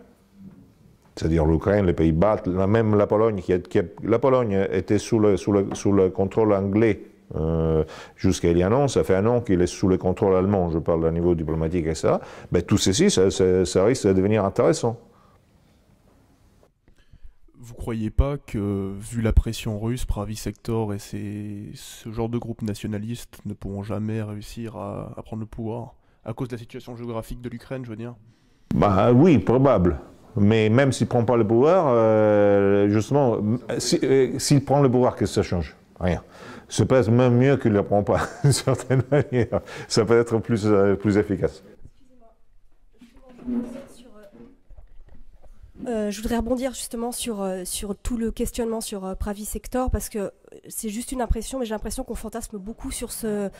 c'est-à-dire l'Ukraine, les Pays-Bas, même la Pologne, qui, la Pologne était sous le, contrôle anglais euh, jusqu'à il y a un an, ça fait un an qu'il est sous le contrôle allemand, je parle au niveau diplomatique et ça, Mais tout ceci, ça, risque de devenir intéressant. Vous croyez pas que, vu la pression russe, Pravi Sector et ce genre de groupes nationalistes ne pourront jamais réussir à, prendre le pouvoir À cause de la situation géographique de l'Ukraine, je veux dire Bah oui, probable. Mais même s'il ne prend pas le pouvoir, euh, justement, euh, s'il prend le pouvoir, qu'est-ce que ça change Rien. Ça passe même mieux qu'il ne le prend pas, [laughs] d'une certaine manière. Ça peut être plus, euh, plus efficace. je voudrais rebondir justement sur, sur tout le questionnement sur Pravi Sector, parce que c'est juste une impression, mais j'ai l'impression qu'on fantasme beaucoup sur ce,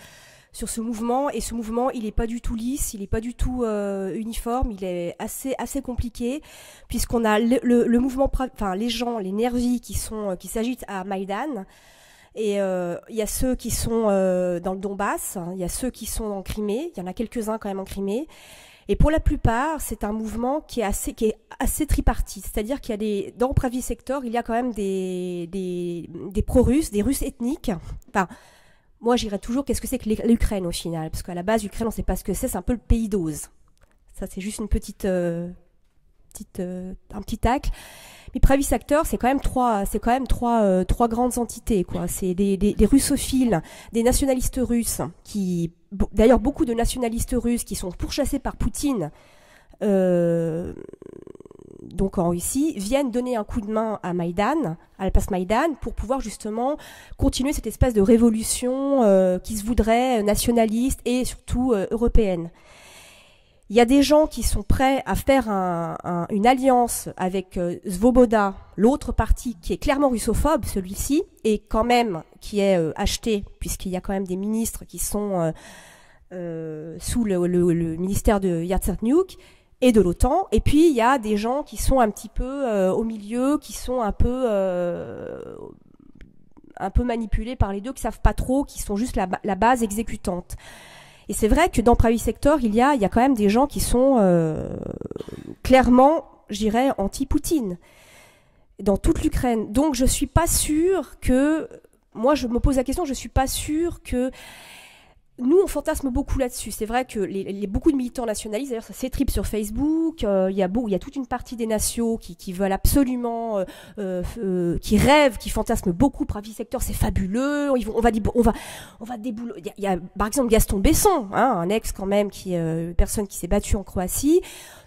sur ce mouvement. Et ce mouvement, il n'est pas du tout lisse, il n'est pas du tout euh, uniforme, il est assez, assez compliqué, puisqu'on a le, mouvement, enfin les gens, les nervis qui, sont, euh, qui s'agitent à Maïdan. Et euh, il y a ceux qui sont dans le Donbass, il y a ceux qui sont en Crimée, il y en a quelques-uns quand même en Crimée. Et pour la plupart, c'est un mouvement qui est assez, qui est assez tripartite. C'est-à-dire qu'il y a des, dans Pravi Sector, il y a quand même des, des, des pro-russes, des russes ethniques. Enfin, moi, j'irais toujours qu'est-ce que c'est que l'Ukraine au final, parce qu'à la base, l'Ukraine, on ne sait pas ce que c'est, c'est un peu le pays dose. Ça, c'est juste une petite, euh, petite euh, un petit tacle. Mais Pravis acteurs c'est quand même trois, c'est quand même trois, euh, trois grandes entités, quoi. C'est des, des, russophiles, des nationalistes russes, qui, d'ailleurs, beaucoup de nationalistes russes qui sont pourchassés par Poutine donc en Russie, viennent donner un coup de main à Maïdan, à la place Maïdan, pour pouvoir justement continuer cette espèce de révolution euh, qui se voudrait nationaliste et surtout euh, européenne. Il y a des gens qui sont prêts à faire une alliance avec euh, Svoboda, l'autre parti qui est clairement russophobe, celui-ci, et quand même qui est acheté, puisqu'il y a quand même des ministres qui sont sous le, le ministère de Yatsenyuk, et de l'OTAN. Et puis il y a des gens qui sont un petit peu euh, au milieu, qui sont un peu euh, un peu manipulés par les deux, qui savent pas trop, qui sont juste la, base exécutante. Et c'est vrai que dans Private Sector, il y a il y quand même des gens qui sont euh, clairement, je dirais, anti-Poutine dans toute l'Ukraine. Donc je suis pas sûre que moi je me pose la question, je suis pas sûre que nous, on fantasme beaucoup là-dessus. C'est vrai que les, beaucoup de militants nationalistes, d'ailleurs, ça s'étripe sur Facebook. Euh, il y, a y a toute une partie des nationaux qui, qui veulent absolument, euh, euh, qui rêvent, qui fantasment beaucoup. Pravi Secteur, c'est fabuleux. on va, on va, on va débouler. Il y, a, par exemple, Gaston Besson, hein, un ex quand même, qui, une personne qui s'est battue en Croatie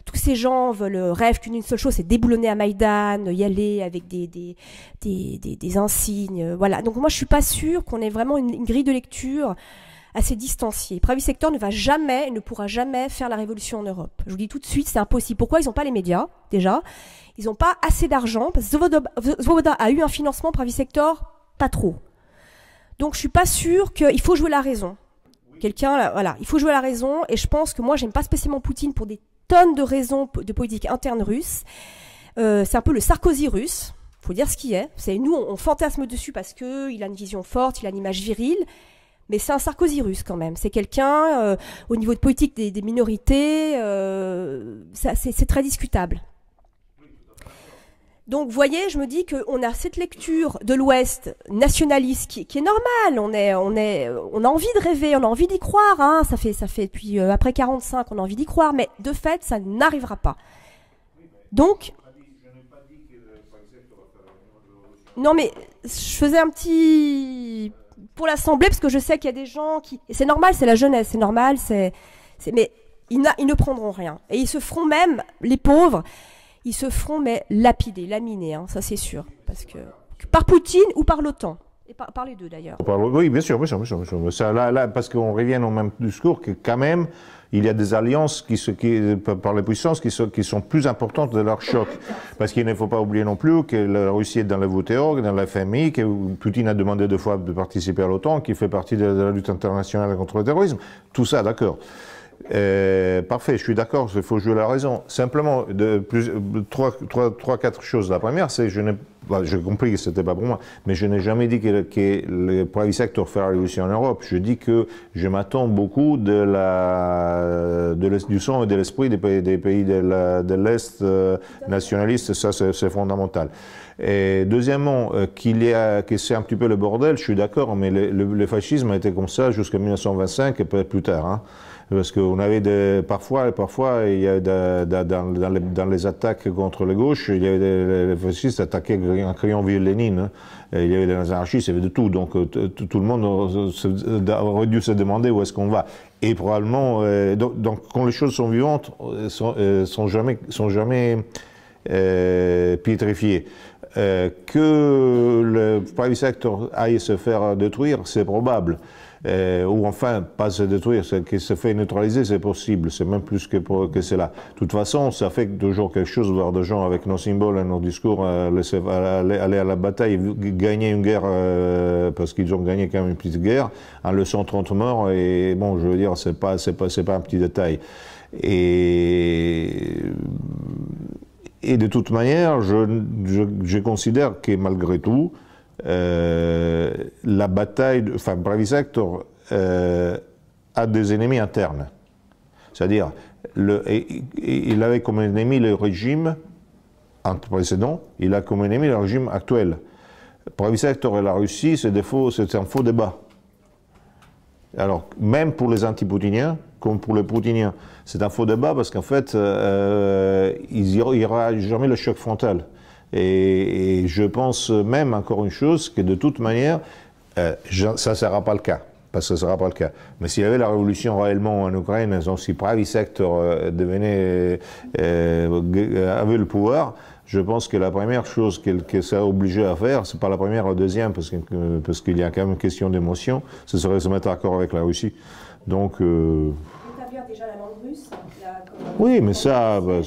tous ces gens veulent, rêvent qu'une seule chose, c'est déboulonner à Maïdan, y aller avec des, des, insignes. Voilà. Donc moi, je suis pas sûre qu'on ait vraiment une grille de lecture assez distancié. Private sector ne va jamais, ne pourra jamais faire la révolution en Europe. Je vous dis tout de suite, c'est impossible. Pourquoi Ils n'ont pas les médias, déjà. Ils n'ont pas assez d'argent, parce que Zvoboda a eu un financement private sector, pas trop. Donc je suis pas sûre qu'il faut jouer la raison. Quelqu'un, voilà, il faut jouer la raison, et je pense que moi, j'aime pas spécialement Poutine pour des tonnes de raisons de politique interne russe. Euh, c'est un peu le Sarkozy russe, faut dire ce qui est. C'est nous, on, fantasme dessus parce que il a une vision forte, il a une image virile, mais c'est un Sarkozy russe quand même. C'est quelqu'un euh, au niveau de politique des, minorités, euh, ça c'est très discutable. Donc, vous voyez, je me dis qu'on a cette lecture de l'Ouest nationaliste qui, est normale. On est, on est, on a envie de rêver, on a envie d'y croire. Hein. Ça fait, ça fait depuis euh, après 45, on a envie d'y croire, mais de fait, ça n'arrivera pas. Donc, non, mais je faisais un petit pour l'Assemblée, parce que je sais qu'il y a des gens qui... c'est normal, c'est la jeunesse, c'est normal, c'est... Mais ils, ne prendront rien. Et ils se feront même, les pauvres, ils se feront mais lapider, laminer, hein, ça c'est sûr. Parce que par Poutine ou par l'OTAN. Et par, les deux d'ailleurs. Oui, bien sûr, bien sûr, bien sûr. Ça, parce qu'on revient au même discours que quand même, il y a des alliances qui, par les puissances qui, qui, sont plus importantes de leur choc. Parce qu'il ne faut pas oublier non plus que la Russie est dans la WTO, dans la FMI, que Poutine a demandé deux fois de participer à l'OTAN, qui fait partie de la lutte internationale contre le terrorisme. Tout ça, d'accord. Euh, parfait, je suis d'accord, il faut jouer la raison. Simplement, de trois, trois, quatre choses. La première, c'est je n'ai bah, j'ai compris que ce n'était pas pour moi, mais je n'ai jamais dit que, que, le private sector ferait la révolution en Europe. Je dis que je m'attends beaucoup de la, du son et de l'esprit des pays, de l'Est nationalistes, euh, nationaliste, ça c'est fondamental. Et deuxièmement, euh, qu'il y que c'est un petit peu le bordel, je suis d'accord, mais le, fascisme a été comme ça jusqu'en 1925 et peut-être plus tard. Hein parce qu'on avait parfois, parfois il dans, les, attaques contre la gauche, il y avait les fascistes attaquaient en criant vive Lénine. Hein. il y avait des anarchistes, il y avait de tout. Donc tout le monde euh, aurait dû se demander où est-ce qu'on va. Et probablement, euh, quand les choses sont vivantes, euh, sont, ne sont jamais, sont que le private sector aille se faire détruire, c'est probable. Euh, ou enfin pas se détruire, ce qui se fait neutraliser, c'est possible, c'est même plus que, que cela. De toute façon, ça fait toujours quelque chose voir des gens avec nos symboles et nos discours euh, aller, à la bataille, gagner une guerre, euh, parce qu'ils ont gagné quand même une petite guerre, en leçant 30 morts, et bon, je veux dire, c'est pas, pas, pas un petit détail. Et. Et de toute manière, je, je considère que malgré tout, euh, la bataille, enfin Bravi Sector euh, a des ennemis internes. C'est-à-dire, il avait comme ennemi le régime précédent, il a comme ennemi le régime actuel. Bravi Sector et la Russie, c'est un faux débat. Alors, même pour les anti-poutiniens, comme pour les poutiniens, c'est un faux débat parce qu'en fait, euh, euh il n'y aura jamais le choc frontal. Et, je pense même encore une chose, que de toute manière, euh, ça ne sera pas le cas. Parce que ne sera pas le cas. Mais s'il y avait la révolution réellement en Ukraine, si Pravi Sector avait le pouvoir, je pense que la première chose que ça a obligé à faire, c'est pas la première, la deuxième, parce qu'il parce y a quand même une question d'émotion, ce serait se mettre d'accord avec la Russie. Donc. Euh, déjà la langue russe. oui, mais ça. Bah,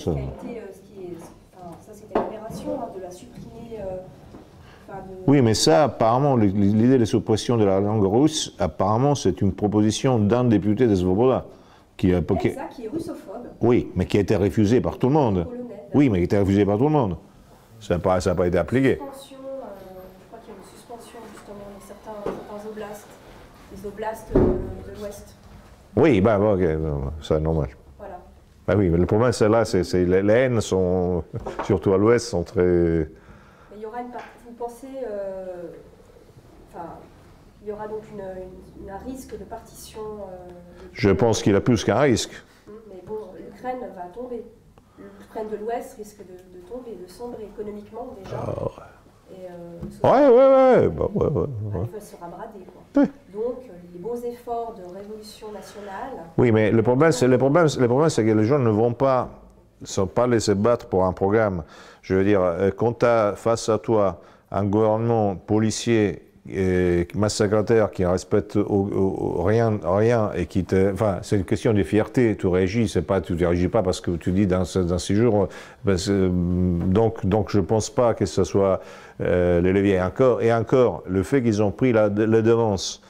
Oui, mais ça, apparemment, l'idée de suppression de la langue russe, apparemment, c'est une proposition d'un député de Svoboda. Qui, a, ah, qui... Ça, qui est russophobe. Oui, mais qui a été refusée par tout le monde. oui, mais qui a été refusée par tout le monde. Ça n'a pas, pas été appliqué. suspension, euh, je crois qu'il y a une suspension, justement, des certains, oblasts, des euh, de, l'Ouest. Oui, bah bah, bah, bah ça c'est normal. Voilà. Bah oui, mais le problème, c'est là, c'est, les, haines, sont, [laughs] surtout à l'Ouest, sont très... Mais il y aura une partie pensez, euh, enfin, il y aura donc un risque de partition euh, Je pense qu'il y a plus qu'un risque. Hum, mais bon, l'Ukraine va tomber. L'Ukraine de l'Ouest risque de, tomber, de sombrer économiquement déjà. Ah oui, Et, euh, ouais, ouais, ouais, ouais, bah, bah, se rabrader, Donc, les beaux efforts de révolution nationale. Oui, mais le problème, c'est, le problème, le problème, c'est que les gens ne vont pas, se pas laissés battre pour un programme. Je veux dire, quand tu as face à toi un gouvernement policier et massacrateur qui ne respecte rien, rien et qui te, enfin, c'est une question de fierté. Tu réagis, c'est pas, tu réagis pas parce que tu dis dans, ces jours. Ben, mm, donc, donc, je pense pas que ce soit les euh, le encore, et encore, le fait qu'ils ont pris la, devance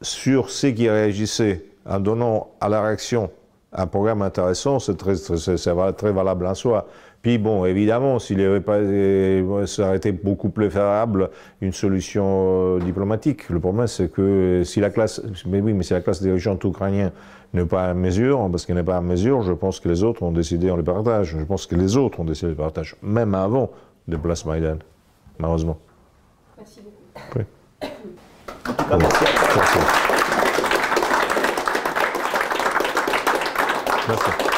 sur ceux qui réagissaient en donnant à la réaction un programme intéressant, c'est très, très, valable en soi. Puis bon, évidemment, s'il avait pas, euh, ça aurait été beaucoup plus favorable une solution euh, diplomatique. Le problème, c'est que si la classe, mais oui, mais si la classe dirigeante ukrainienne n'est pas à mesure, hein, parce qu'elle n'est pas à mesure, je pense que les autres ont décidé en le partage. Je pense que les autres ont décidé le partage, même avant de place Maïdan, malheureusement. Merci beaucoup. [coughs] Merci.